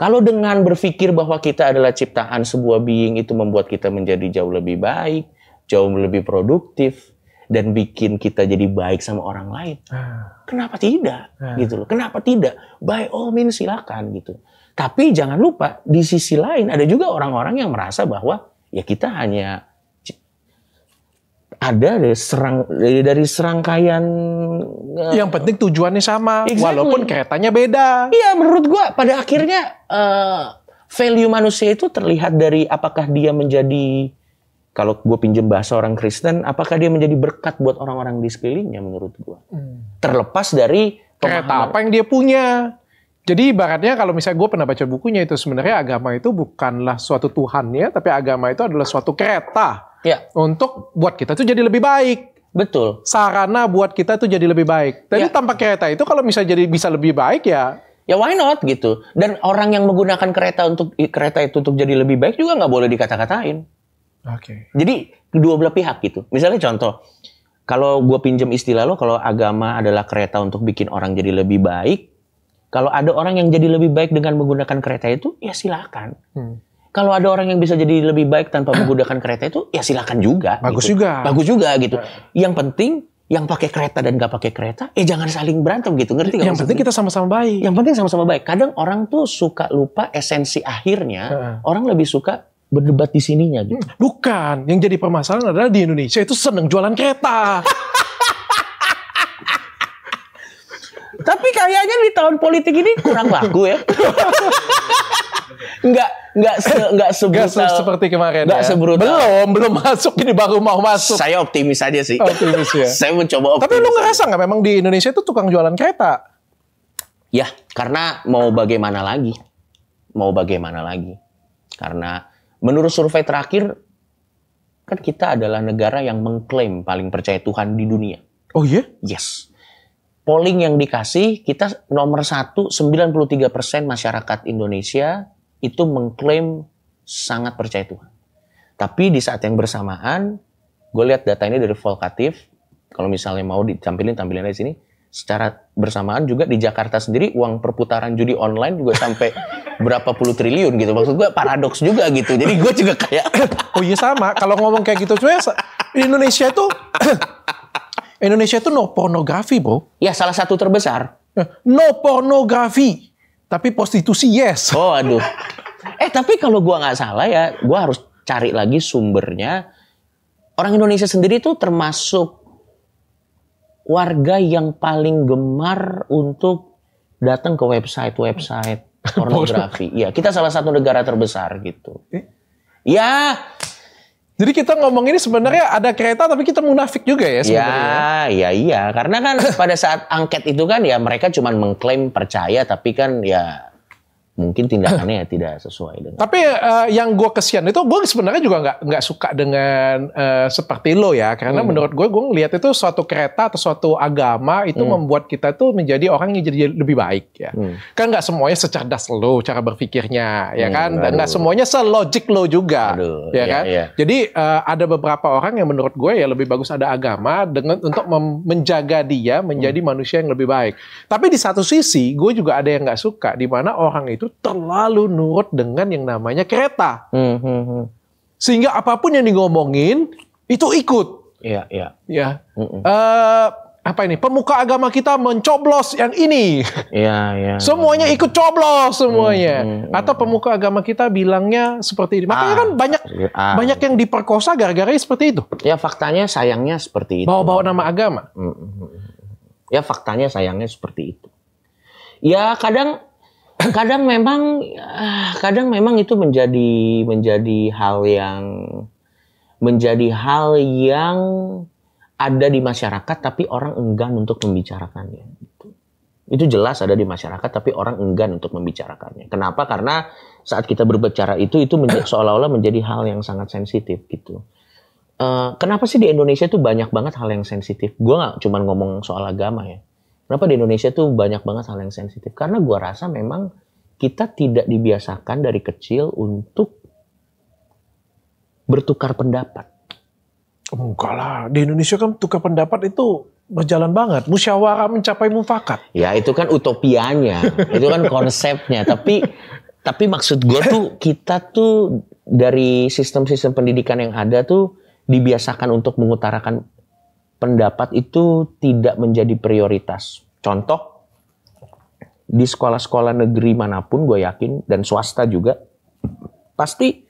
Kalau dengan berpikir bahwa kita adalah ciptaan sebuah being itu membuat kita menjadi jauh lebih baik, jauh lebih produktif dan bikin kita jadi baik sama orang lain. Hmm. Kenapa tidak? Hmm. Gitu loh. Kenapa tidak? By all means silakan gitu. Tapi jangan lupa di sisi lain ada juga orang-orang yang merasa bahwa ya kita hanya ada dari serang dari, serangkaian uh, yang penting tujuannya sama exactly. walaupun keretanya beda iya menurut gua pada akhirnya uh, value manusia itu terlihat dari apakah dia menjadi kalau gue pinjem bahasa orang Kristen, apakah dia menjadi berkat buat orang-orang di sekelilingnya menurut gue? Hmm. Terlepas dari kereta apa yang dia punya. Jadi ibaratnya kalau misalnya gue pernah baca bukunya itu sebenarnya agama itu bukanlah suatu Tuhan ya, tapi agama itu adalah suatu kereta ya. untuk buat kita tuh jadi lebih baik. Betul. Sarana buat kita tuh jadi lebih baik. Tapi ya. tanpa kereta itu kalau misalnya jadi bisa lebih baik ya ya why not gitu. Dan orang yang menggunakan kereta untuk kereta itu untuk jadi lebih baik juga nggak boleh dikata-katain. Oke. Okay. Jadi kedua belah pihak gitu. Misalnya contoh, kalau gue pinjam istilah lo, kalau agama adalah kereta untuk bikin orang jadi lebih baik, kalau ada orang yang jadi lebih baik dengan menggunakan kereta itu, ya silakan. Hmm kalau ada orang yang bisa jadi lebih baik tanpa menggunakan kereta itu ya silakan juga. Bagus gitu. juga. Bagus juga gitu. Iya. Yang penting yang pakai kereta dan gak pakai kereta, eh jangan saling berantem gitu, ngerti kan? Yang penting kita sama-sama baik. Yang penting sama-sama baik. Kadang orang tuh suka lupa esensi akhirnya. Uh. Orang lebih suka berdebat di sininya gitu. Hmm, bukan, yang jadi permasalahan adalah di Indonesia itu seneng jualan kereta. <laughs> Tapi kayaknya di tahun politik ini kurang laku ya. <laughs> Enggak, enggak se enggak eh, sebrutal seperti kemarin. Enggak ya? sebrutal. Belum, belum masuk ini baru mau masuk. Saya optimis aja sih. Optimis ya. <laughs> Saya mencoba optimis. Tapi lu ngerasa nggak memang di Indonesia itu tukang jualan kereta? Ya, karena mau bagaimana lagi? Mau bagaimana lagi? Karena menurut survei terakhir kan kita adalah negara yang mengklaim paling percaya Tuhan di dunia. Oh iya? Yes polling yang dikasih kita nomor satu 93% masyarakat Indonesia itu mengklaim sangat percaya Tuhan. Tapi di saat yang bersamaan, gue lihat data ini dari Volkatif, kalau misalnya mau ditampilin, tampilin aja sini. Secara bersamaan juga di Jakarta sendiri uang perputaran judi online juga sampai <laughs> berapa puluh triliun gitu. Maksud gue paradoks juga gitu. Jadi gue juga kayak... <coughs> oh iya sama, kalau ngomong kayak gitu. di Indonesia itu... <coughs> Indonesia itu no pornografi bro. Ya salah satu terbesar. Eh, no pornografi. Tapi prostitusi yes. Oh aduh. eh tapi kalau gue nggak salah ya, gue harus cari lagi sumbernya. Orang Indonesia sendiri tuh termasuk warga yang paling gemar untuk datang ke website-website <laughs> pornografi. Iya, kita salah satu negara terbesar gitu. Eh? Ya, jadi kita ngomong ini sebenarnya ada kereta tapi kita munafik juga ya, ya sebenarnya. Ya, ya iya karena kan <laughs> pada saat angket itu kan ya mereka cuma mengklaim percaya tapi kan ya mungkin tindakannya ya tidak sesuai dengan. Tapi uh, yang gue kesian itu gue sebenarnya juga nggak nggak suka dengan uh, seperti lo ya karena hmm. menurut gue gue ngelihat itu suatu kereta atau suatu agama itu hmm. membuat kita tuh menjadi orang yang jadi lebih baik ya. Hmm. Kan nggak semuanya secerdas lo cara berpikirnya ya hmm, kan dan nggak semuanya selogik lo juga aduh, ya iya, kan. ya. Jadi uh, ada beberapa orang yang menurut gue ya lebih bagus ada agama dengan untuk menjaga dia menjadi hmm. manusia yang lebih baik. Tapi di satu sisi gue juga ada yang nggak suka di mana orang itu terlalu nurut dengan yang namanya kereta. Hmm, hmm, hmm. Sehingga apapun yang digomongin itu ikut. Iya, iya. Ya. Mm -mm. Uh, apa ini? Pemuka agama kita mencoblos yang ini. Iya, iya. semuanya ikut coblos semuanya. Mm -mm. Atau pemuka agama kita bilangnya seperti ini. Makanya kan ah, kan banyak iya, ah, banyak yang diperkosa gara-gara seperti itu. Ya faktanya sayangnya seperti itu. Bawa-bawa nama agama. Mm -mm. Ya faktanya sayangnya seperti itu. Ya kadang kadang memang ah, kadang memang itu menjadi menjadi hal yang menjadi hal yang ada di masyarakat tapi orang enggan untuk membicarakannya. Itu jelas ada di masyarakat tapi orang enggan untuk membicarakannya. Kenapa? Karena saat kita berbicara itu itu menjadi, <coughs> seolah-olah menjadi hal yang sangat sensitif gitu. Eh, kenapa sih di Indonesia itu banyak banget hal yang sensitif? Gue nggak cuma ngomong soal agama ya Kenapa di Indonesia tuh banyak banget hal yang sensitif? Karena gua rasa memang kita tidak dibiasakan dari kecil untuk bertukar pendapat. enggak lah, di Indonesia kan tukar pendapat itu berjalan banget. Musyawarah mencapai mufakat. Ya itu kan utopianya, <laughs> itu kan konsepnya. tapi tapi maksud gue tuh kita tuh dari sistem-sistem pendidikan yang ada tuh dibiasakan untuk mengutarakan pendapat itu tidak menjadi prioritas. Contoh, di sekolah-sekolah negeri manapun gue yakin, dan swasta juga, pasti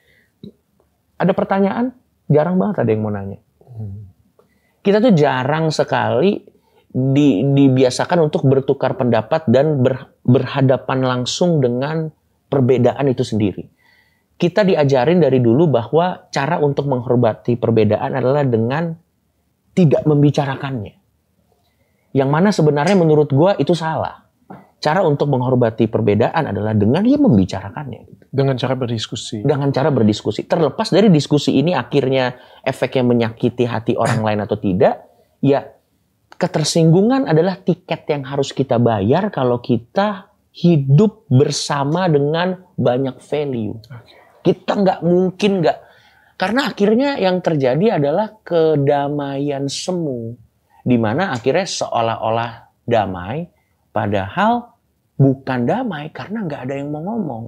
ada pertanyaan, jarang banget ada yang mau nanya. Kita tuh jarang sekali di, dibiasakan untuk bertukar pendapat dan ber, berhadapan langsung dengan perbedaan itu sendiri. Kita diajarin dari dulu bahwa cara untuk menghormati perbedaan adalah dengan tidak membicarakannya. Yang mana sebenarnya menurut gue itu salah. Cara untuk menghormati perbedaan adalah dengan dia membicarakannya. Dengan cara berdiskusi. Dengan cara berdiskusi. Terlepas dari diskusi ini akhirnya efeknya menyakiti hati orang lain atau tidak, ya ketersinggungan adalah tiket yang harus kita bayar kalau kita hidup bersama dengan banyak value. Kita nggak mungkin nggak karena akhirnya yang terjadi adalah kedamaian semu. Di mana akhirnya seolah-olah damai, padahal bukan damai karena nggak ada yang mau ngomong.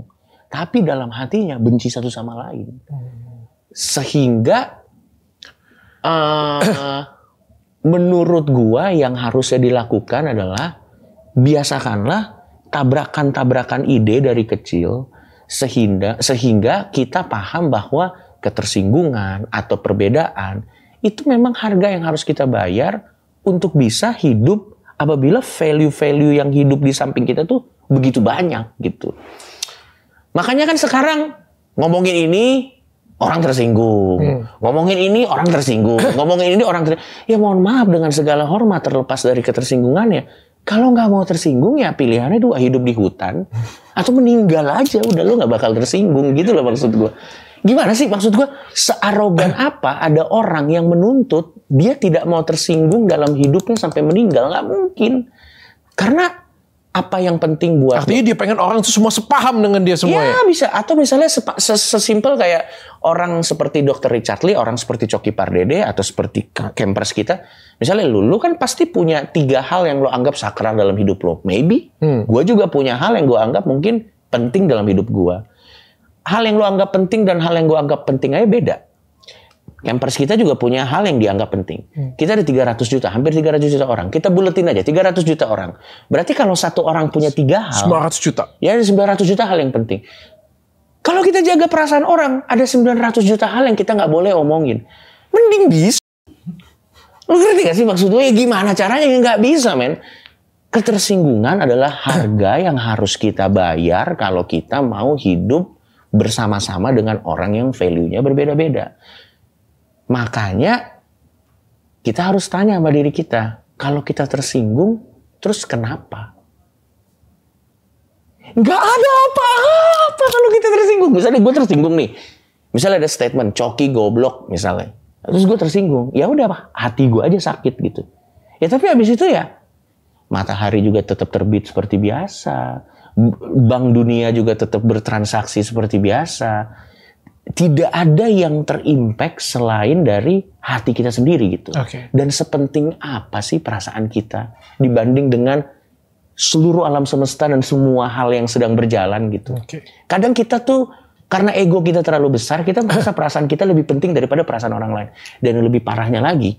Tapi dalam hatinya benci satu sama lain. Sehingga uh, <coughs> menurut gua yang harusnya dilakukan adalah biasakanlah tabrakan-tabrakan ide dari kecil sehingga sehingga kita paham bahwa ketersinggungan atau perbedaan, itu memang harga yang harus kita bayar untuk bisa hidup apabila value-value yang hidup di samping kita tuh begitu banyak gitu. Makanya kan sekarang ngomongin ini orang tersinggung, hmm. ngomongin ini orang tersinggung, <coughs> ngomongin ini orang ter ya mohon maaf dengan segala hormat terlepas dari ketersinggungannya. Kalau nggak mau tersinggung ya pilihannya dua hidup di hutan <laughs> atau meninggal aja udah lo nggak bakal tersinggung gitu loh maksud gue gimana sih maksud gue searogan <clears throat> apa ada orang yang menuntut dia tidak mau tersinggung dalam hidupnya sampai meninggal nggak mungkin karena apa yang penting buat artinya dia, dia pengen orang itu semua sepaham dengan dia semua ya, ya? bisa atau misalnya sepa, sesimpel kayak orang seperti dokter Richard Lee orang seperti Coki Pardede atau seperti campers kita misalnya lu lu kan pasti punya tiga hal yang lu anggap sakral dalam hidup lo maybe hmm. gue juga punya hal yang gue anggap mungkin penting dalam hidup gue hal yang lu anggap penting dan hal yang gue anggap penting aja beda. Campers kita juga punya hal yang dianggap penting. Hmm. Kita ada 300 juta, hampir 300 juta orang. Kita buletin aja 300 juta orang. Berarti kalau satu orang punya tiga hal, 900 juta. Ya ada 900 juta hal yang penting. Kalau kita jaga perasaan orang, ada 900 juta hal yang kita nggak boleh omongin. Mending bisa. Lu ngerti gak sih maksud gue? Ya gimana caranya? Ya nggak bisa, men. Ketersinggungan adalah harga yang harus kita bayar kalau kita mau hidup bersama-sama dengan orang yang value-nya berbeda-beda. Makanya kita harus tanya sama diri kita, kalau kita tersinggung, terus kenapa? Gak ada apa-apa kalau kita tersinggung. Misalnya gue tersinggung nih, misalnya ada statement coki goblok misalnya, terus gue tersinggung, ya udah apa, hati gue aja sakit gitu. Ya tapi abis itu ya matahari juga tetap terbit seperti biasa, Bank dunia juga tetap bertransaksi seperti biasa. Tidak ada yang terimpact selain dari hati kita sendiri gitu. Okay. Dan sepenting apa sih perasaan kita dibanding dengan seluruh alam semesta dan semua hal yang sedang berjalan gitu. Okay. Kadang kita tuh karena ego kita terlalu besar, kita <laughs> merasa perasaan kita lebih penting daripada perasaan orang lain. Dan lebih parahnya lagi,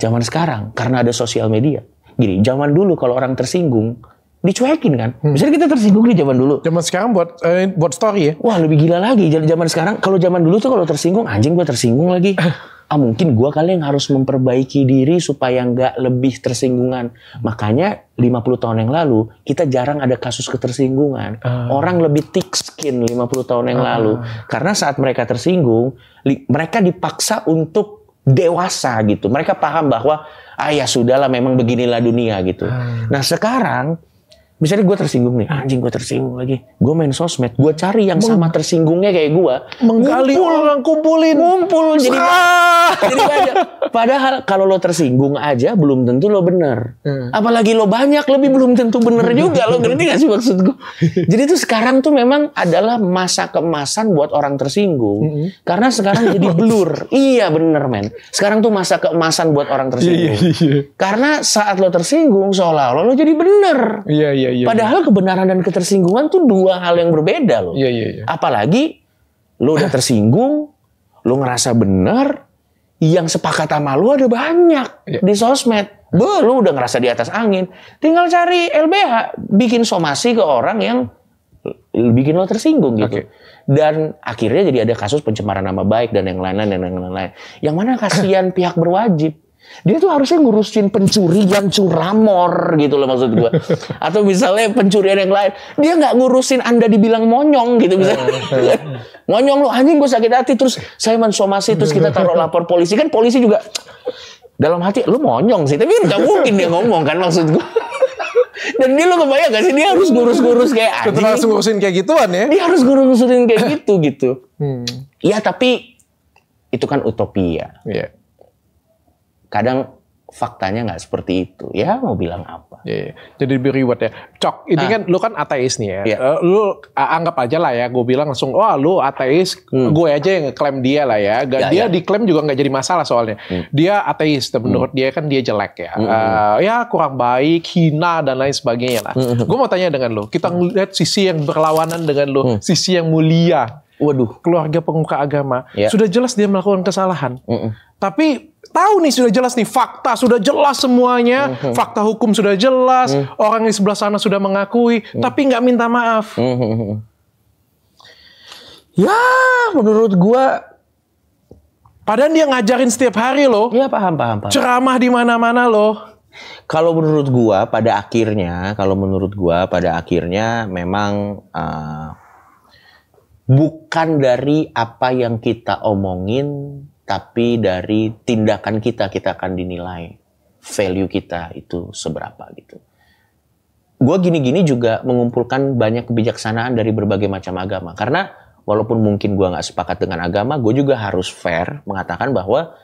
zaman sekarang karena ada sosial media. Gini, zaman dulu kalau orang tersinggung, dicuekin kan. Hmm. Misalnya kita tersinggung di zaman dulu. Zaman sekarang buat eh, buat story ya. Wah, lebih gila lagi zaman sekarang. Kalau zaman dulu tuh kalau tersinggung anjing gue tersinggung lagi. Eh. ah mungkin gue kali yang harus memperbaiki diri supaya nggak lebih tersinggungan. Makanya 50 tahun yang lalu kita jarang ada kasus ketersinggungan. Uh. Orang lebih thick skin 50 tahun yang uh. lalu. Karena saat mereka tersinggung, mereka dipaksa untuk dewasa gitu. Mereka paham bahwa ah ya sudahlah memang beginilah dunia gitu. Uh. Nah, sekarang misalnya gue tersinggung nih anjing gue tersinggung lagi gue main sosmed gue cari yang sama tersinggungnya kayak gue menggali ngumpul, orang kumpulin Kumpul, jadi, jadi banyak padahal kalau lo tersinggung aja belum tentu lo bener hmm. apalagi lo banyak lebih belum tentu bener <laughs> juga lo ngerti gak sih maksud gue <laughs> jadi tuh sekarang tuh memang adalah masa kemasan buat orang tersinggung hmm. karena sekarang jadi <laughs> blur iya bener men sekarang tuh masa keemasan buat orang iya, tersinggung iya, iya. karena saat lo tersinggung seolah-olah lo jadi bener iya iya Iya, iya, Padahal iya. kebenaran dan ketersinggungan tuh dua hal yang berbeda loh. Iya, iya, iya. Apalagi lo udah tersinggung, lo ngerasa benar, yang sepakat sama lo ada banyak iya. di sosmed. lo udah ngerasa di atas angin. Tinggal cari LBH, bikin somasi ke orang yang bikin lo tersinggung gitu. Okay. Dan akhirnya jadi ada kasus pencemaran nama baik dan yang lain-lain dan yang lain-lain. Yang mana kasihan <clears throat> pihak berwajib dia tuh harusnya ngurusin pencurian curamor gitu loh maksud gue <laughs> atau misalnya pencurian yang lain dia nggak ngurusin anda dibilang monyong gitu misalnya eh, eh, eh. <laughs> monyong lo anjing gue sakit hati terus saya mensomasi terus kita <laughs> taruh lapor polisi kan polisi juga dalam hati lu monyong sih tapi nggak mungkin dia ngomong kan maksud gue dan dia lo kebayang gak sih dia harus ngurus-ngurus kayak anjing harus ngurusin kayak gituan ya dia harus ngurus-ngurusin kayak gitu gitu hmm. Iya hmm. tapi itu kan utopia yeah kadang faktanya nggak seperti itu. Ya mau bilang apa? Iya, iya. jadi lebih reward ya. Cok, ini ah. kan lu kan ateis nih ya. ya. lu anggap aja lah ya. Gue bilang langsung, wah oh, lu ateis. Hmm. Gue aja yang klaim dia lah ya. ya dia ya. diklaim juga nggak jadi masalah soalnya. Hmm. Dia ateis. menurut hmm. dia kan dia jelek ya. Hmm. Uh, ya kurang baik, hina dan lain sebagainya lah. Hmm. hmm, hmm. Gue mau tanya dengan lu. Kita ngeliat sisi yang berlawanan dengan lu, hmm. sisi yang mulia Waduh. Keluarga pengungkak agama. yeah. Sudah jelas dia melakukan kesalahan. Mm -mm. Tapi tahu nih sudah jelas nih fakta sudah jelas semuanya, mm -hmm. fakta hukum sudah jelas, mm. orang di sebelah sana sudah mengakui, mm. tapi nggak minta maaf. Mm -hmm. Ya, menurut gua Padahal dia ngajarin setiap hari loh. Iya paham, paham, paham. Ceramah di mana-mana loh. Kalau menurut gua pada akhirnya, kalau menurut gua pada akhirnya memang uh, bukan dari apa yang kita omongin, tapi dari tindakan kita kita akan dinilai value kita itu seberapa gitu. Gue gini-gini juga mengumpulkan banyak kebijaksanaan dari berbagai macam agama karena walaupun mungkin gue gak sepakat dengan agama, gue juga harus fair mengatakan bahwa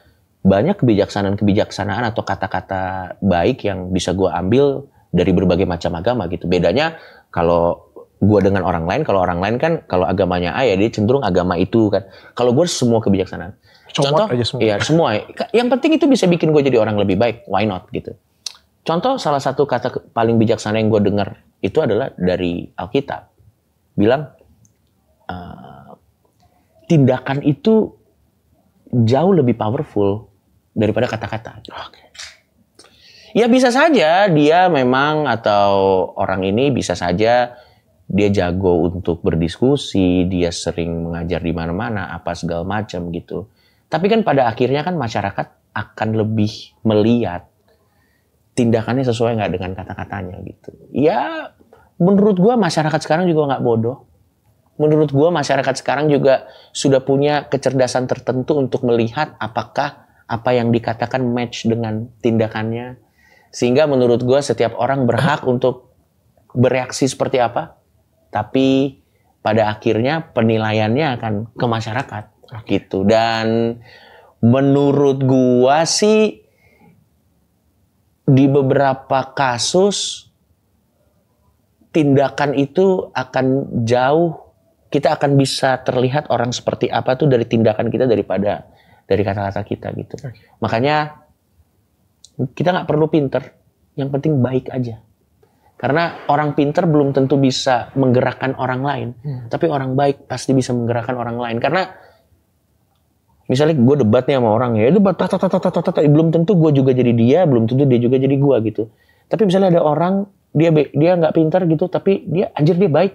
banyak kebijaksanaan-kebijaksanaan atau kata-kata baik yang bisa gue ambil dari berbagai macam agama gitu. Bedanya kalau gue dengan orang lain kalau orang lain kan kalau agamanya A ya dia cenderung agama itu kan kalau gue semua kebijaksanaan Comot contoh aja semua. ya semua yang penting itu bisa bikin gue jadi orang lebih baik why not gitu contoh salah satu kata paling bijaksana yang gue dengar itu adalah dari Alkitab bilang uh, tindakan itu jauh lebih powerful daripada kata-kata okay. Ya bisa saja dia memang atau orang ini bisa saja dia jago untuk berdiskusi, dia sering mengajar di mana-mana, apa segala macam gitu. Tapi kan pada akhirnya kan masyarakat akan lebih melihat tindakannya sesuai nggak dengan kata-katanya gitu. Ya menurut gue masyarakat sekarang juga nggak bodoh. Menurut gue masyarakat sekarang juga sudah punya kecerdasan tertentu untuk melihat apakah apa yang dikatakan match dengan tindakannya. Sehingga menurut gue setiap orang berhak untuk bereaksi seperti apa tapi pada akhirnya penilaiannya akan ke masyarakat gitu dan menurut gua sih di beberapa kasus tindakan itu akan jauh kita akan bisa terlihat orang seperti apa tuh dari tindakan kita daripada dari kata-kata kita gitu. Makanya kita nggak perlu pinter, yang penting baik aja. Karena orang pinter belum tentu bisa menggerakkan orang lain, hmm. tapi orang baik pasti bisa menggerakkan orang lain. Karena misalnya gue debatnya sama orang ya, debat tata tata tata tata, eh, belum tentu gue juga jadi dia, belum tentu dia juga jadi gue gitu. Tapi misalnya ada orang dia dia nggak pinter gitu, tapi dia anjir dia baik,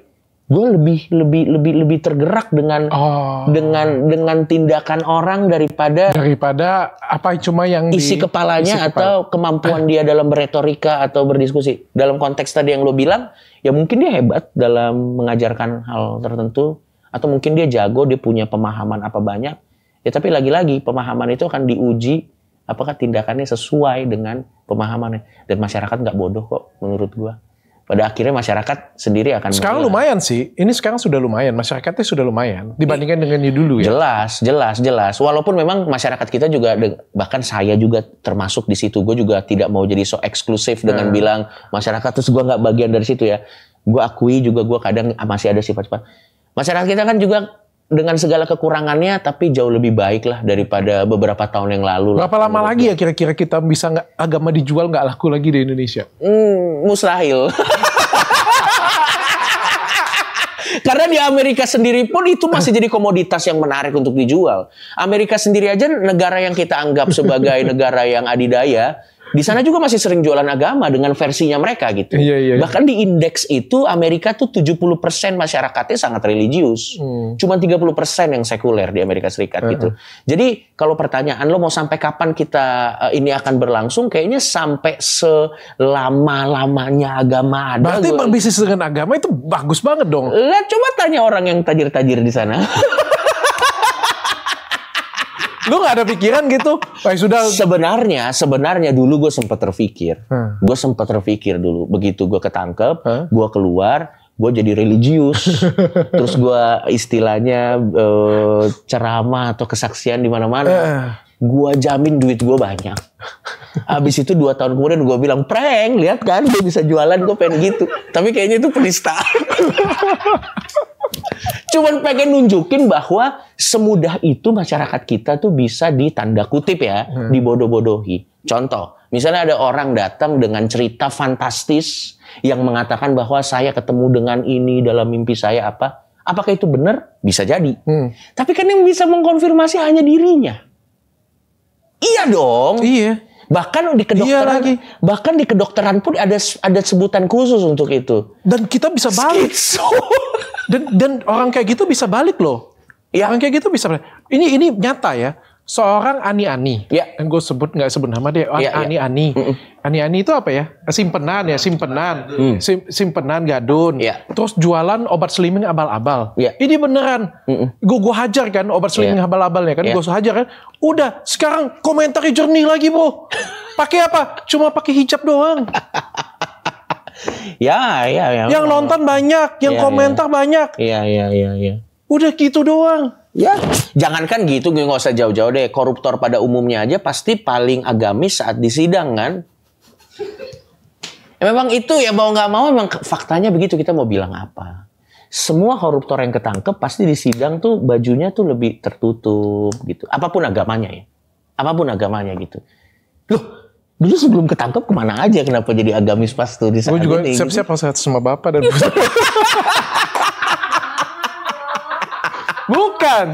gue lebih lebih lebih lebih tergerak dengan oh. dengan dengan tindakan orang daripada daripada apa cuma yang isi di, kepalanya isi kepala. atau kemampuan eh. dia dalam berretorika atau berdiskusi dalam konteks tadi yang lo bilang ya mungkin dia hebat dalam mengajarkan hal tertentu atau mungkin dia jago dia punya pemahaman apa banyak ya tapi lagi-lagi pemahaman itu akan diuji apakah tindakannya sesuai dengan pemahamannya dan masyarakat nggak bodoh kok menurut gue pada akhirnya masyarakat sendiri akan sekarang menilai. lumayan sih ini sekarang sudah lumayan masyarakatnya sudah lumayan dibandingkan dengan you dulu ya jelas jelas jelas walaupun memang masyarakat kita juga bahkan saya juga termasuk di situ gue juga tidak mau jadi so eksklusif hmm. dengan nah. bilang masyarakat terus gue nggak bagian dari situ ya gue akui juga gue kadang masih ada sifat-sifat masyarakat kita kan juga dengan segala kekurangannya tapi jauh lebih baik lah daripada beberapa tahun yang lalu. Berapa lah, lama lagi ya kira-kira kita bisa nggak agama dijual nggak laku lagi di Indonesia? Hmm, mustahil. <laughs> Karena di Amerika sendiri pun itu masih jadi komoditas yang menarik untuk dijual. Amerika sendiri aja negara yang kita anggap sebagai <laughs> negara yang adidaya, di sana juga masih sering jualan agama dengan versinya mereka gitu. Iya, iya, iya. Bahkan di indeks itu Amerika tuh 70% masyarakatnya sangat religius. Hmm. Cuma 30% yang sekuler di Amerika Serikat uh -huh. gitu. Jadi kalau pertanyaan lo mau sampai kapan kita uh, ini akan berlangsung kayaknya sampai selama-lamanya agama ada. Berarti berbisnis dengan agama itu bagus banget dong. Lah coba tanya orang yang tajir-tajir di sana. <laughs> lu gak ada pikiran gitu Wah, ya sudah sebenarnya sebenarnya dulu gue sempat terpikir hmm. gue sempat terpikir dulu begitu gue ketangkep hmm. gue keluar gue jadi religius <laughs> terus gue istilahnya uh, ceramah atau kesaksian di mana-mana Hmm gua jamin duit gua banyak. Habis itu dua tahun kemudian gua bilang, prank, lihat kan gua bisa jualan, gua pengen gitu. Tapi kayaknya itu perista. Cuman pengen nunjukin bahwa semudah itu masyarakat kita tuh bisa ditanda kutip ya, hmm. dibodoh-bodohi. Contoh, misalnya ada orang datang dengan cerita fantastis yang mengatakan bahwa saya ketemu dengan ini dalam mimpi saya apa. Apakah itu benar? Bisa jadi. Hmm. Tapi kan yang bisa mengkonfirmasi hanya dirinya. Iya dong. Iya. Bahkan di kedokteran, iya lagi. bahkan di kedokteran pun ada ada sebutan khusus untuk itu. Dan kita bisa balik. dan dan orang kayak gitu bisa balik loh. Ya. Orang kayak gitu bisa balik. Ini ini nyata ya seorang Ani Ani, ya. yang gue sebut nggak sebut nama dia, Ani oh, ya, ya. Ani, Ani. Mm Ani Ani itu apa ya? Simpenan ya, simpenan, mm. simpenan gadun. Ya. Terus jualan obat slimming abal-abal. Ya. Ini beneran, gue gue hajar kan obat slimming ya. abal-abalnya kan, ya. gue hajar kan. Udah, sekarang komentari jernih lagi bu, Pakai apa? Cuma pakai hijab doang. <laughs> ya, ya, ya. Yang nonton banyak, yang ya, ya. komentar ya. banyak. Ya iya, ya. iya. Udah gitu doang. Ya, jangankan gitu gue nggak usah jauh-jauh deh. Koruptor pada umumnya aja pasti paling agamis saat disidang kan. Ya, memang itu ya mau nggak mau memang faktanya begitu kita mau bilang apa. Semua koruptor yang ketangkep pasti di sidang tuh bajunya tuh lebih tertutup gitu. Apapun agamanya ya. Apapun agamanya gitu. Loh, dulu sebelum ketangkep kemana aja kenapa jadi agamis pas tuh di saat Gue juga gitu? siap-siap gitu. sama bapak dan <laughs> <laughs> <laughs> bukan.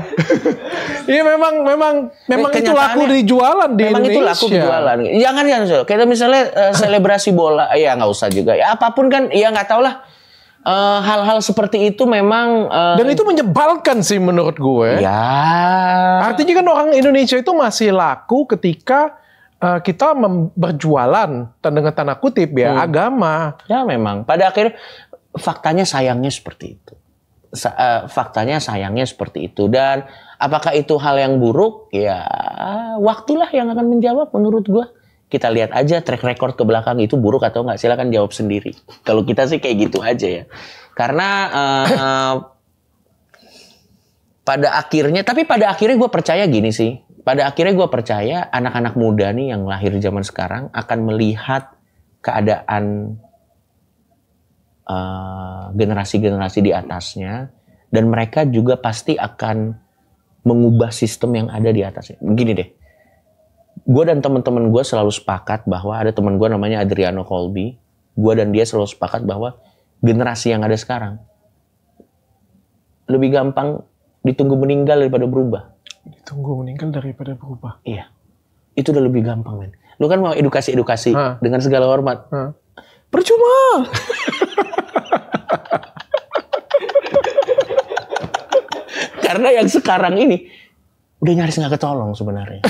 <laughs> Ini memang memang memang itu laku di jualan di memang Indonesia. itu laku di jualan. Jangan kan kita misalnya uh, <laughs> selebrasi bola, eh, ya nggak usah juga. Ya apapun kan, ya nggak tau lah. Eh, hal-hal uh, seperti itu memang uh, dan itu menyebalkan sih menurut gue. Ya. Artinya kan orang Indonesia itu masih laku ketika uh, kita berjualan dengan tanda kutip ya hmm. agama. Ya memang. Pada akhir faktanya sayangnya seperti itu. Eh, faktanya sayangnya seperti itu dan apakah itu hal yang buruk ya waktulah yang akan menjawab menurut gue kita lihat aja track record ke belakang itu buruk atau enggak silakan jawab sendiri kalau kita sih kayak gitu aja ya karena uh, <coughs> pada akhirnya tapi pada akhirnya gue percaya gini sih pada akhirnya gue percaya anak-anak muda nih yang lahir zaman sekarang akan melihat keadaan Eh, generasi-generasi uh, di atasnya dan mereka juga pasti akan mengubah sistem yang ada di atasnya. Begini deh, gue dan teman-teman gue selalu sepakat bahwa ada teman gue namanya Adriano Colby, gue dan dia selalu sepakat bahwa generasi yang ada sekarang lebih gampang ditunggu meninggal daripada berubah. Ditunggu meninggal daripada berubah. Iya, itu udah lebih gampang men. Lu kan mau edukasi-edukasi dengan segala hormat. Ha. Percuma. Karena yang sekarang ini udah nyaris nggak ketolong sebenarnya.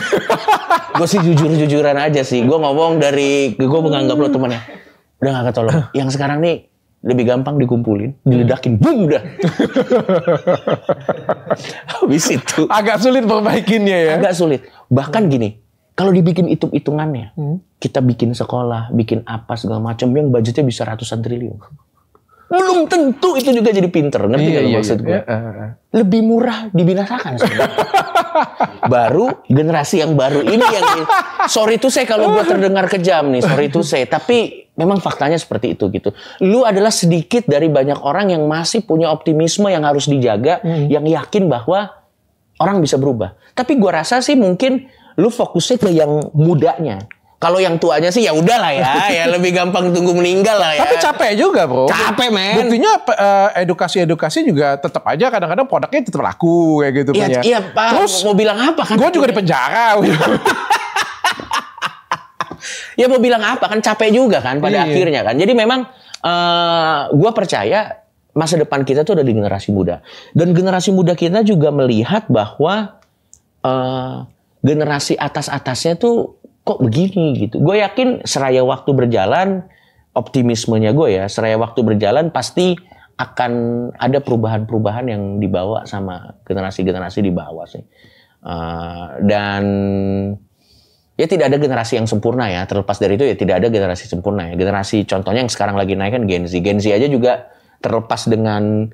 gue sih jujur-jujuran aja sih. Gue ngomong dari gue menganggap lo temennya. Udah nggak ketolong. Yang sekarang nih lebih gampang dikumpulin, diledakin, boom udah. <laughs> Habis itu. Agak sulit perbaikinnya ya. Agak sulit. Bahkan gini, kalau dibikin hitung-hitungannya, hmm. kita bikin sekolah, bikin apa segala macam yang budgetnya bisa ratusan triliun. Belum tentu itu juga jadi pinter, ngerti iya, gak iya, maksud gue? Iya, iya. Lebih murah dibinasakan sebenarnya. <laughs> baru generasi yang baru ini yang sorry to saya kalau gue terdengar kejam nih, sorry to saya. Tapi memang faktanya seperti itu gitu. Lu adalah sedikit dari banyak orang yang masih punya optimisme yang harus dijaga, hmm. yang yakin bahwa orang bisa berubah. Tapi gue rasa sih mungkin lu fokusnya ke yang mudanya. Kalau yang tuanya sih ya udahlah ya, <laughs> ya lebih gampang tunggu meninggal lah ya. Tapi capek juga bro. Capek men. Buktinya eh, edukasi-edukasi juga tetap aja kadang-kadang produknya tetap laku kayak gitu. Iya, ya. iya Pak. Terus mau bilang apa kan? Gue juga di penjara. <laughs> Gitu. ya mau bilang apa kan capek juga kan pada iya. akhirnya kan. Jadi memang uh, eh, gue percaya masa depan kita tuh ada di generasi muda dan generasi muda kita juga melihat bahwa uh, generasi atas-atasnya tuh kok begini gitu. Gue yakin seraya waktu berjalan optimismenya gue ya, seraya waktu berjalan pasti akan ada perubahan-perubahan yang dibawa sama generasi-generasi di bawah sih. Uh, dan ya tidak ada generasi yang sempurna ya. Terlepas dari itu ya tidak ada generasi sempurna ya. Generasi contohnya yang sekarang lagi naik kan Gen Z. Gen Z aja juga terlepas dengan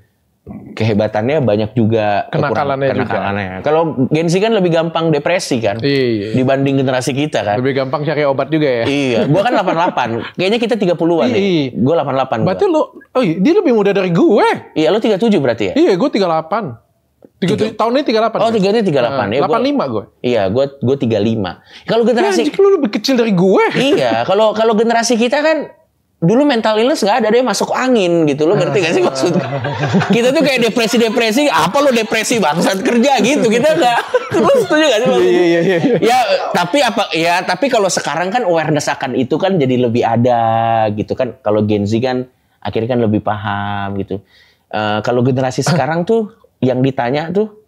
kehebatannya banyak juga kenakalannya kenakalannya. juga. Kalau Gen Z kan lebih gampang depresi kan iya, iya. dibanding generasi kita kan. Lebih gampang cari obat juga ya. Iya, gua kan 88. <laughs> Kayaknya kita 30-an ya. iya, iya. ya. Gua 88. Berarti gua. lu oh dia lebih muda dari gue. Iya, lu 37 berarti ya? Iya, gua 38. Tiga, tiga, tahun ini 38. Oh, ya? tiga ini 38. Nah, ya, 85 gua, gue. Iya, gue gue 35. Kalau ya, generasi ya, lu lebih kecil dari gue. Iya, kalau kalau generasi kita kan dulu mental illness nggak ada deh masuk angin gitu lo ngerti gak sih ah. maksud kita tuh kayak depresi depresi apa lo depresi bangsat kerja gitu kita nggak <laughs> lo setuju gak sih maksudnya iya, iya, iya, iya. ya tapi apa ya tapi kalau sekarang kan awareness akan itu kan jadi lebih ada gitu kan kalau Gen Z kan akhirnya kan lebih paham gitu uh, kalau generasi <laughs> sekarang tuh yang ditanya tuh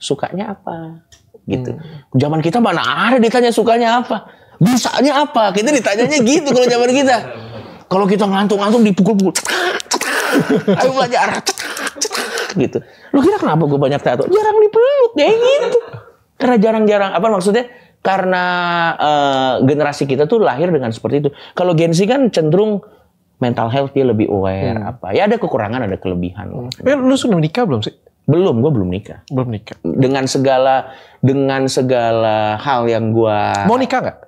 sukanya apa gitu hmm. zaman kita mana ada ditanya sukanya apa bisanya apa kita ditanyanya gitu kalau zaman kita <laughs> Kalau kita ngantuk-ngantuk dipukul-pukul. Ayo belajar. gitu. Lu kira kenapa gue banyak tato? Jarang dipeluk kayak gitu. Karena jarang-jarang apa maksudnya? Karena uh, generasi kita tuh lahir dengan seperti itu. Kalau Gen Z kan cenderung mental health dia lebih aware hmm. apa. Ya ada kekurangan, ada kelebihan. Hmm. Eh, lu sudah menikah belum sih? Belum, gue belum nikah. Belum nikah. Dengan segala dengan segala hal yang gue Mau nikah nggak?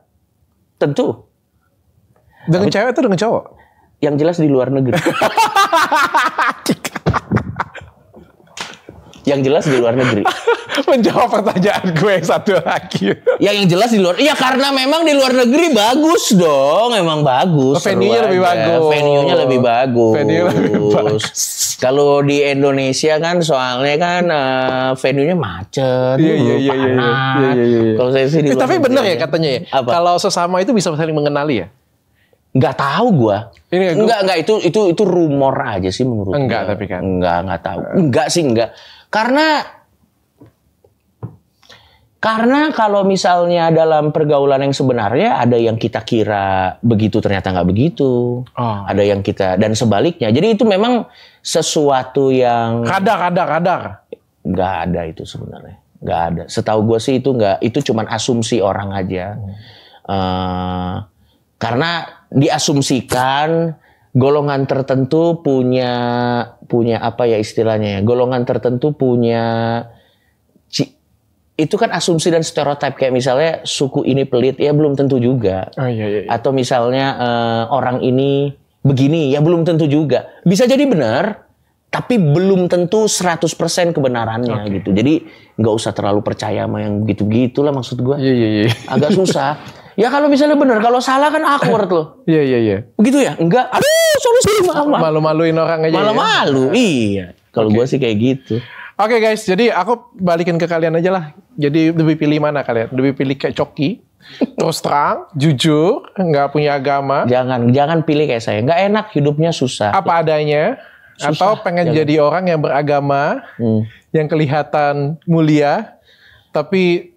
Tentu. Dengan Tapi, cewek atau dengan cowok? yang jelas di luar negeri. yang jelas di luar negeri. <laughs> Menjawab pertanyaan gue yang satu lagi. ya yang jelas di luar. Iya karena memang di luar negeri bagus dong, emang bagus. venue-nya lebih bagus. Venue-nya lebih bagus. Venue lebih bagus. Kalau di Indonesia kan soalnya kan uh, venue-nya macet, iya, iya, iya, iya, iya. iya, iya, iya. Kalau saya sih di eh, luar Tapi benar ya, ya katanya ya. Kalau sesama itu bisa saling mengenali ya. Nggak tahu gua. Ini Enggak, enggak itu itu itu rumor aja sih menurut Enggak, gua. tapi kan. Enggak, enggak tahu. Enggak sih, enggak. Karena karena kalau misalnya dalam pergaulan yang sebenarnya ada yang kita kira begitu ternyata nggak begitu, oh. ada yang kita dan sebaliknya. Jadi itu memang sesuatu yang kadar kadar kadar nggak ada itu sebenarnya nggak ada. Setahu gue sih itu nggak itu cuman asumsi orang aja. Hmm. Uh, karena diasumsikan golongan tertentu punya punya apa ya istilahnya ya golongan tertentu punya itu kan asumsi dan stereotip kayak misalnya suku ini pelit ya belum tentu juga oh, iya, iya. iya. atau misalnya uh, orang ini begini ya belum tentu juga bisa jadi benar tapi belum tentu 100% kebenarannya okay. gitu jadi nggak usah terlalu percaya sama yang gitu-gitu maksud gue iya, iya, iya. agak susah <laughs> Ya kalau misalnya benar, kalau salah kan awkward loh. Iya iya iya. Begitu ya? Enggak. Aduh, sorry Malu-maluin orang aja. Ya. Malu-malu. Ya? Iya. Kalau okay. gue sih kayak gitu. Oke okay guys, jadi aku balikin ke kalian aja lah. Jadi lebih pilih mana kalian? Lebih pilih kayak coki, <laughs> terus terang, jujur, nggak punya agama. Jangan, jangan pilih kayak saya. Nggak enak hidupnya susah. Apa adanya. Susah, atau pengen jangan. jadi orang yang beragama, hmm. yang kelihatan mulia, tapi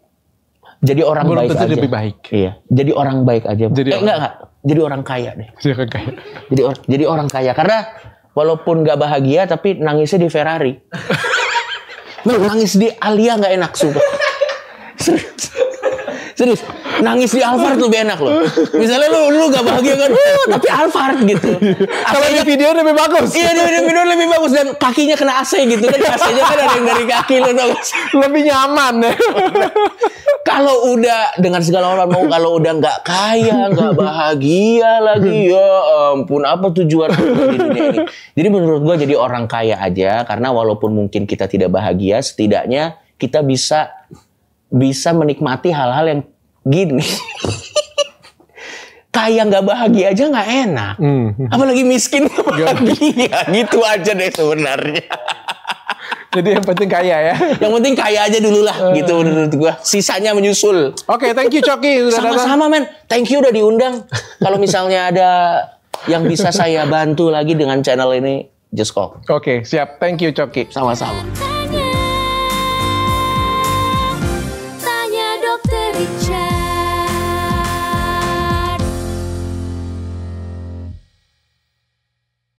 jadi orang belum baik tentu aja. lebih baik. Iya. Jadi orang baik aja. Jadi eh, orang, enggak, enggak. Jadi orang kaya deh. Jadi orang kaya. jadi, or, jadi orang kaya karena walaupun nggak bahagia tapi nangisnya di Ferrari. <laughs> Lu nangis di Alia nggak enak sumpah. Serius. <laughs> Serius, nangis di Alphard lebih enak loh. Misalnya lu lu gak bahagia kan, tapi Alphard gitu. Kalau di video lebih bagus. Iya, di video, video lebih bagus dan kakinya kena AC gitu kan. AC-nya kan ada yang dari kaki lu Lebih nyaman ya. kalau udah dengan segala orang mau kalau udah nggak kaya, nggak bahagia lagi ya ampun apa tujuan di dunia ini. Jadi menurut gua jadi orang kaya aja karena walaupun mungkin kita tidak bahagia setidaknya kita bisa bisa menikmati hal-hal yang gini. <laughs> Kayak nggak bahagia aja nggak enak. Hmm. Apalagi miskin bahagia. <laughs> gitu aja deh sebenarnya. <laughs> Jadi yang penting kaya ya. Yang penting kaya aja dulu lah eh. gitu menurut gua. Sisanya menyusul. Oke, okay, thank you Coki Sama-sama men. Thank you udah diundang. Kalau misalnya ada yang bisa saya bantu lagi dengan channel ini, just call. Oke, okay, siap. Thank you Coki. Sama-sama.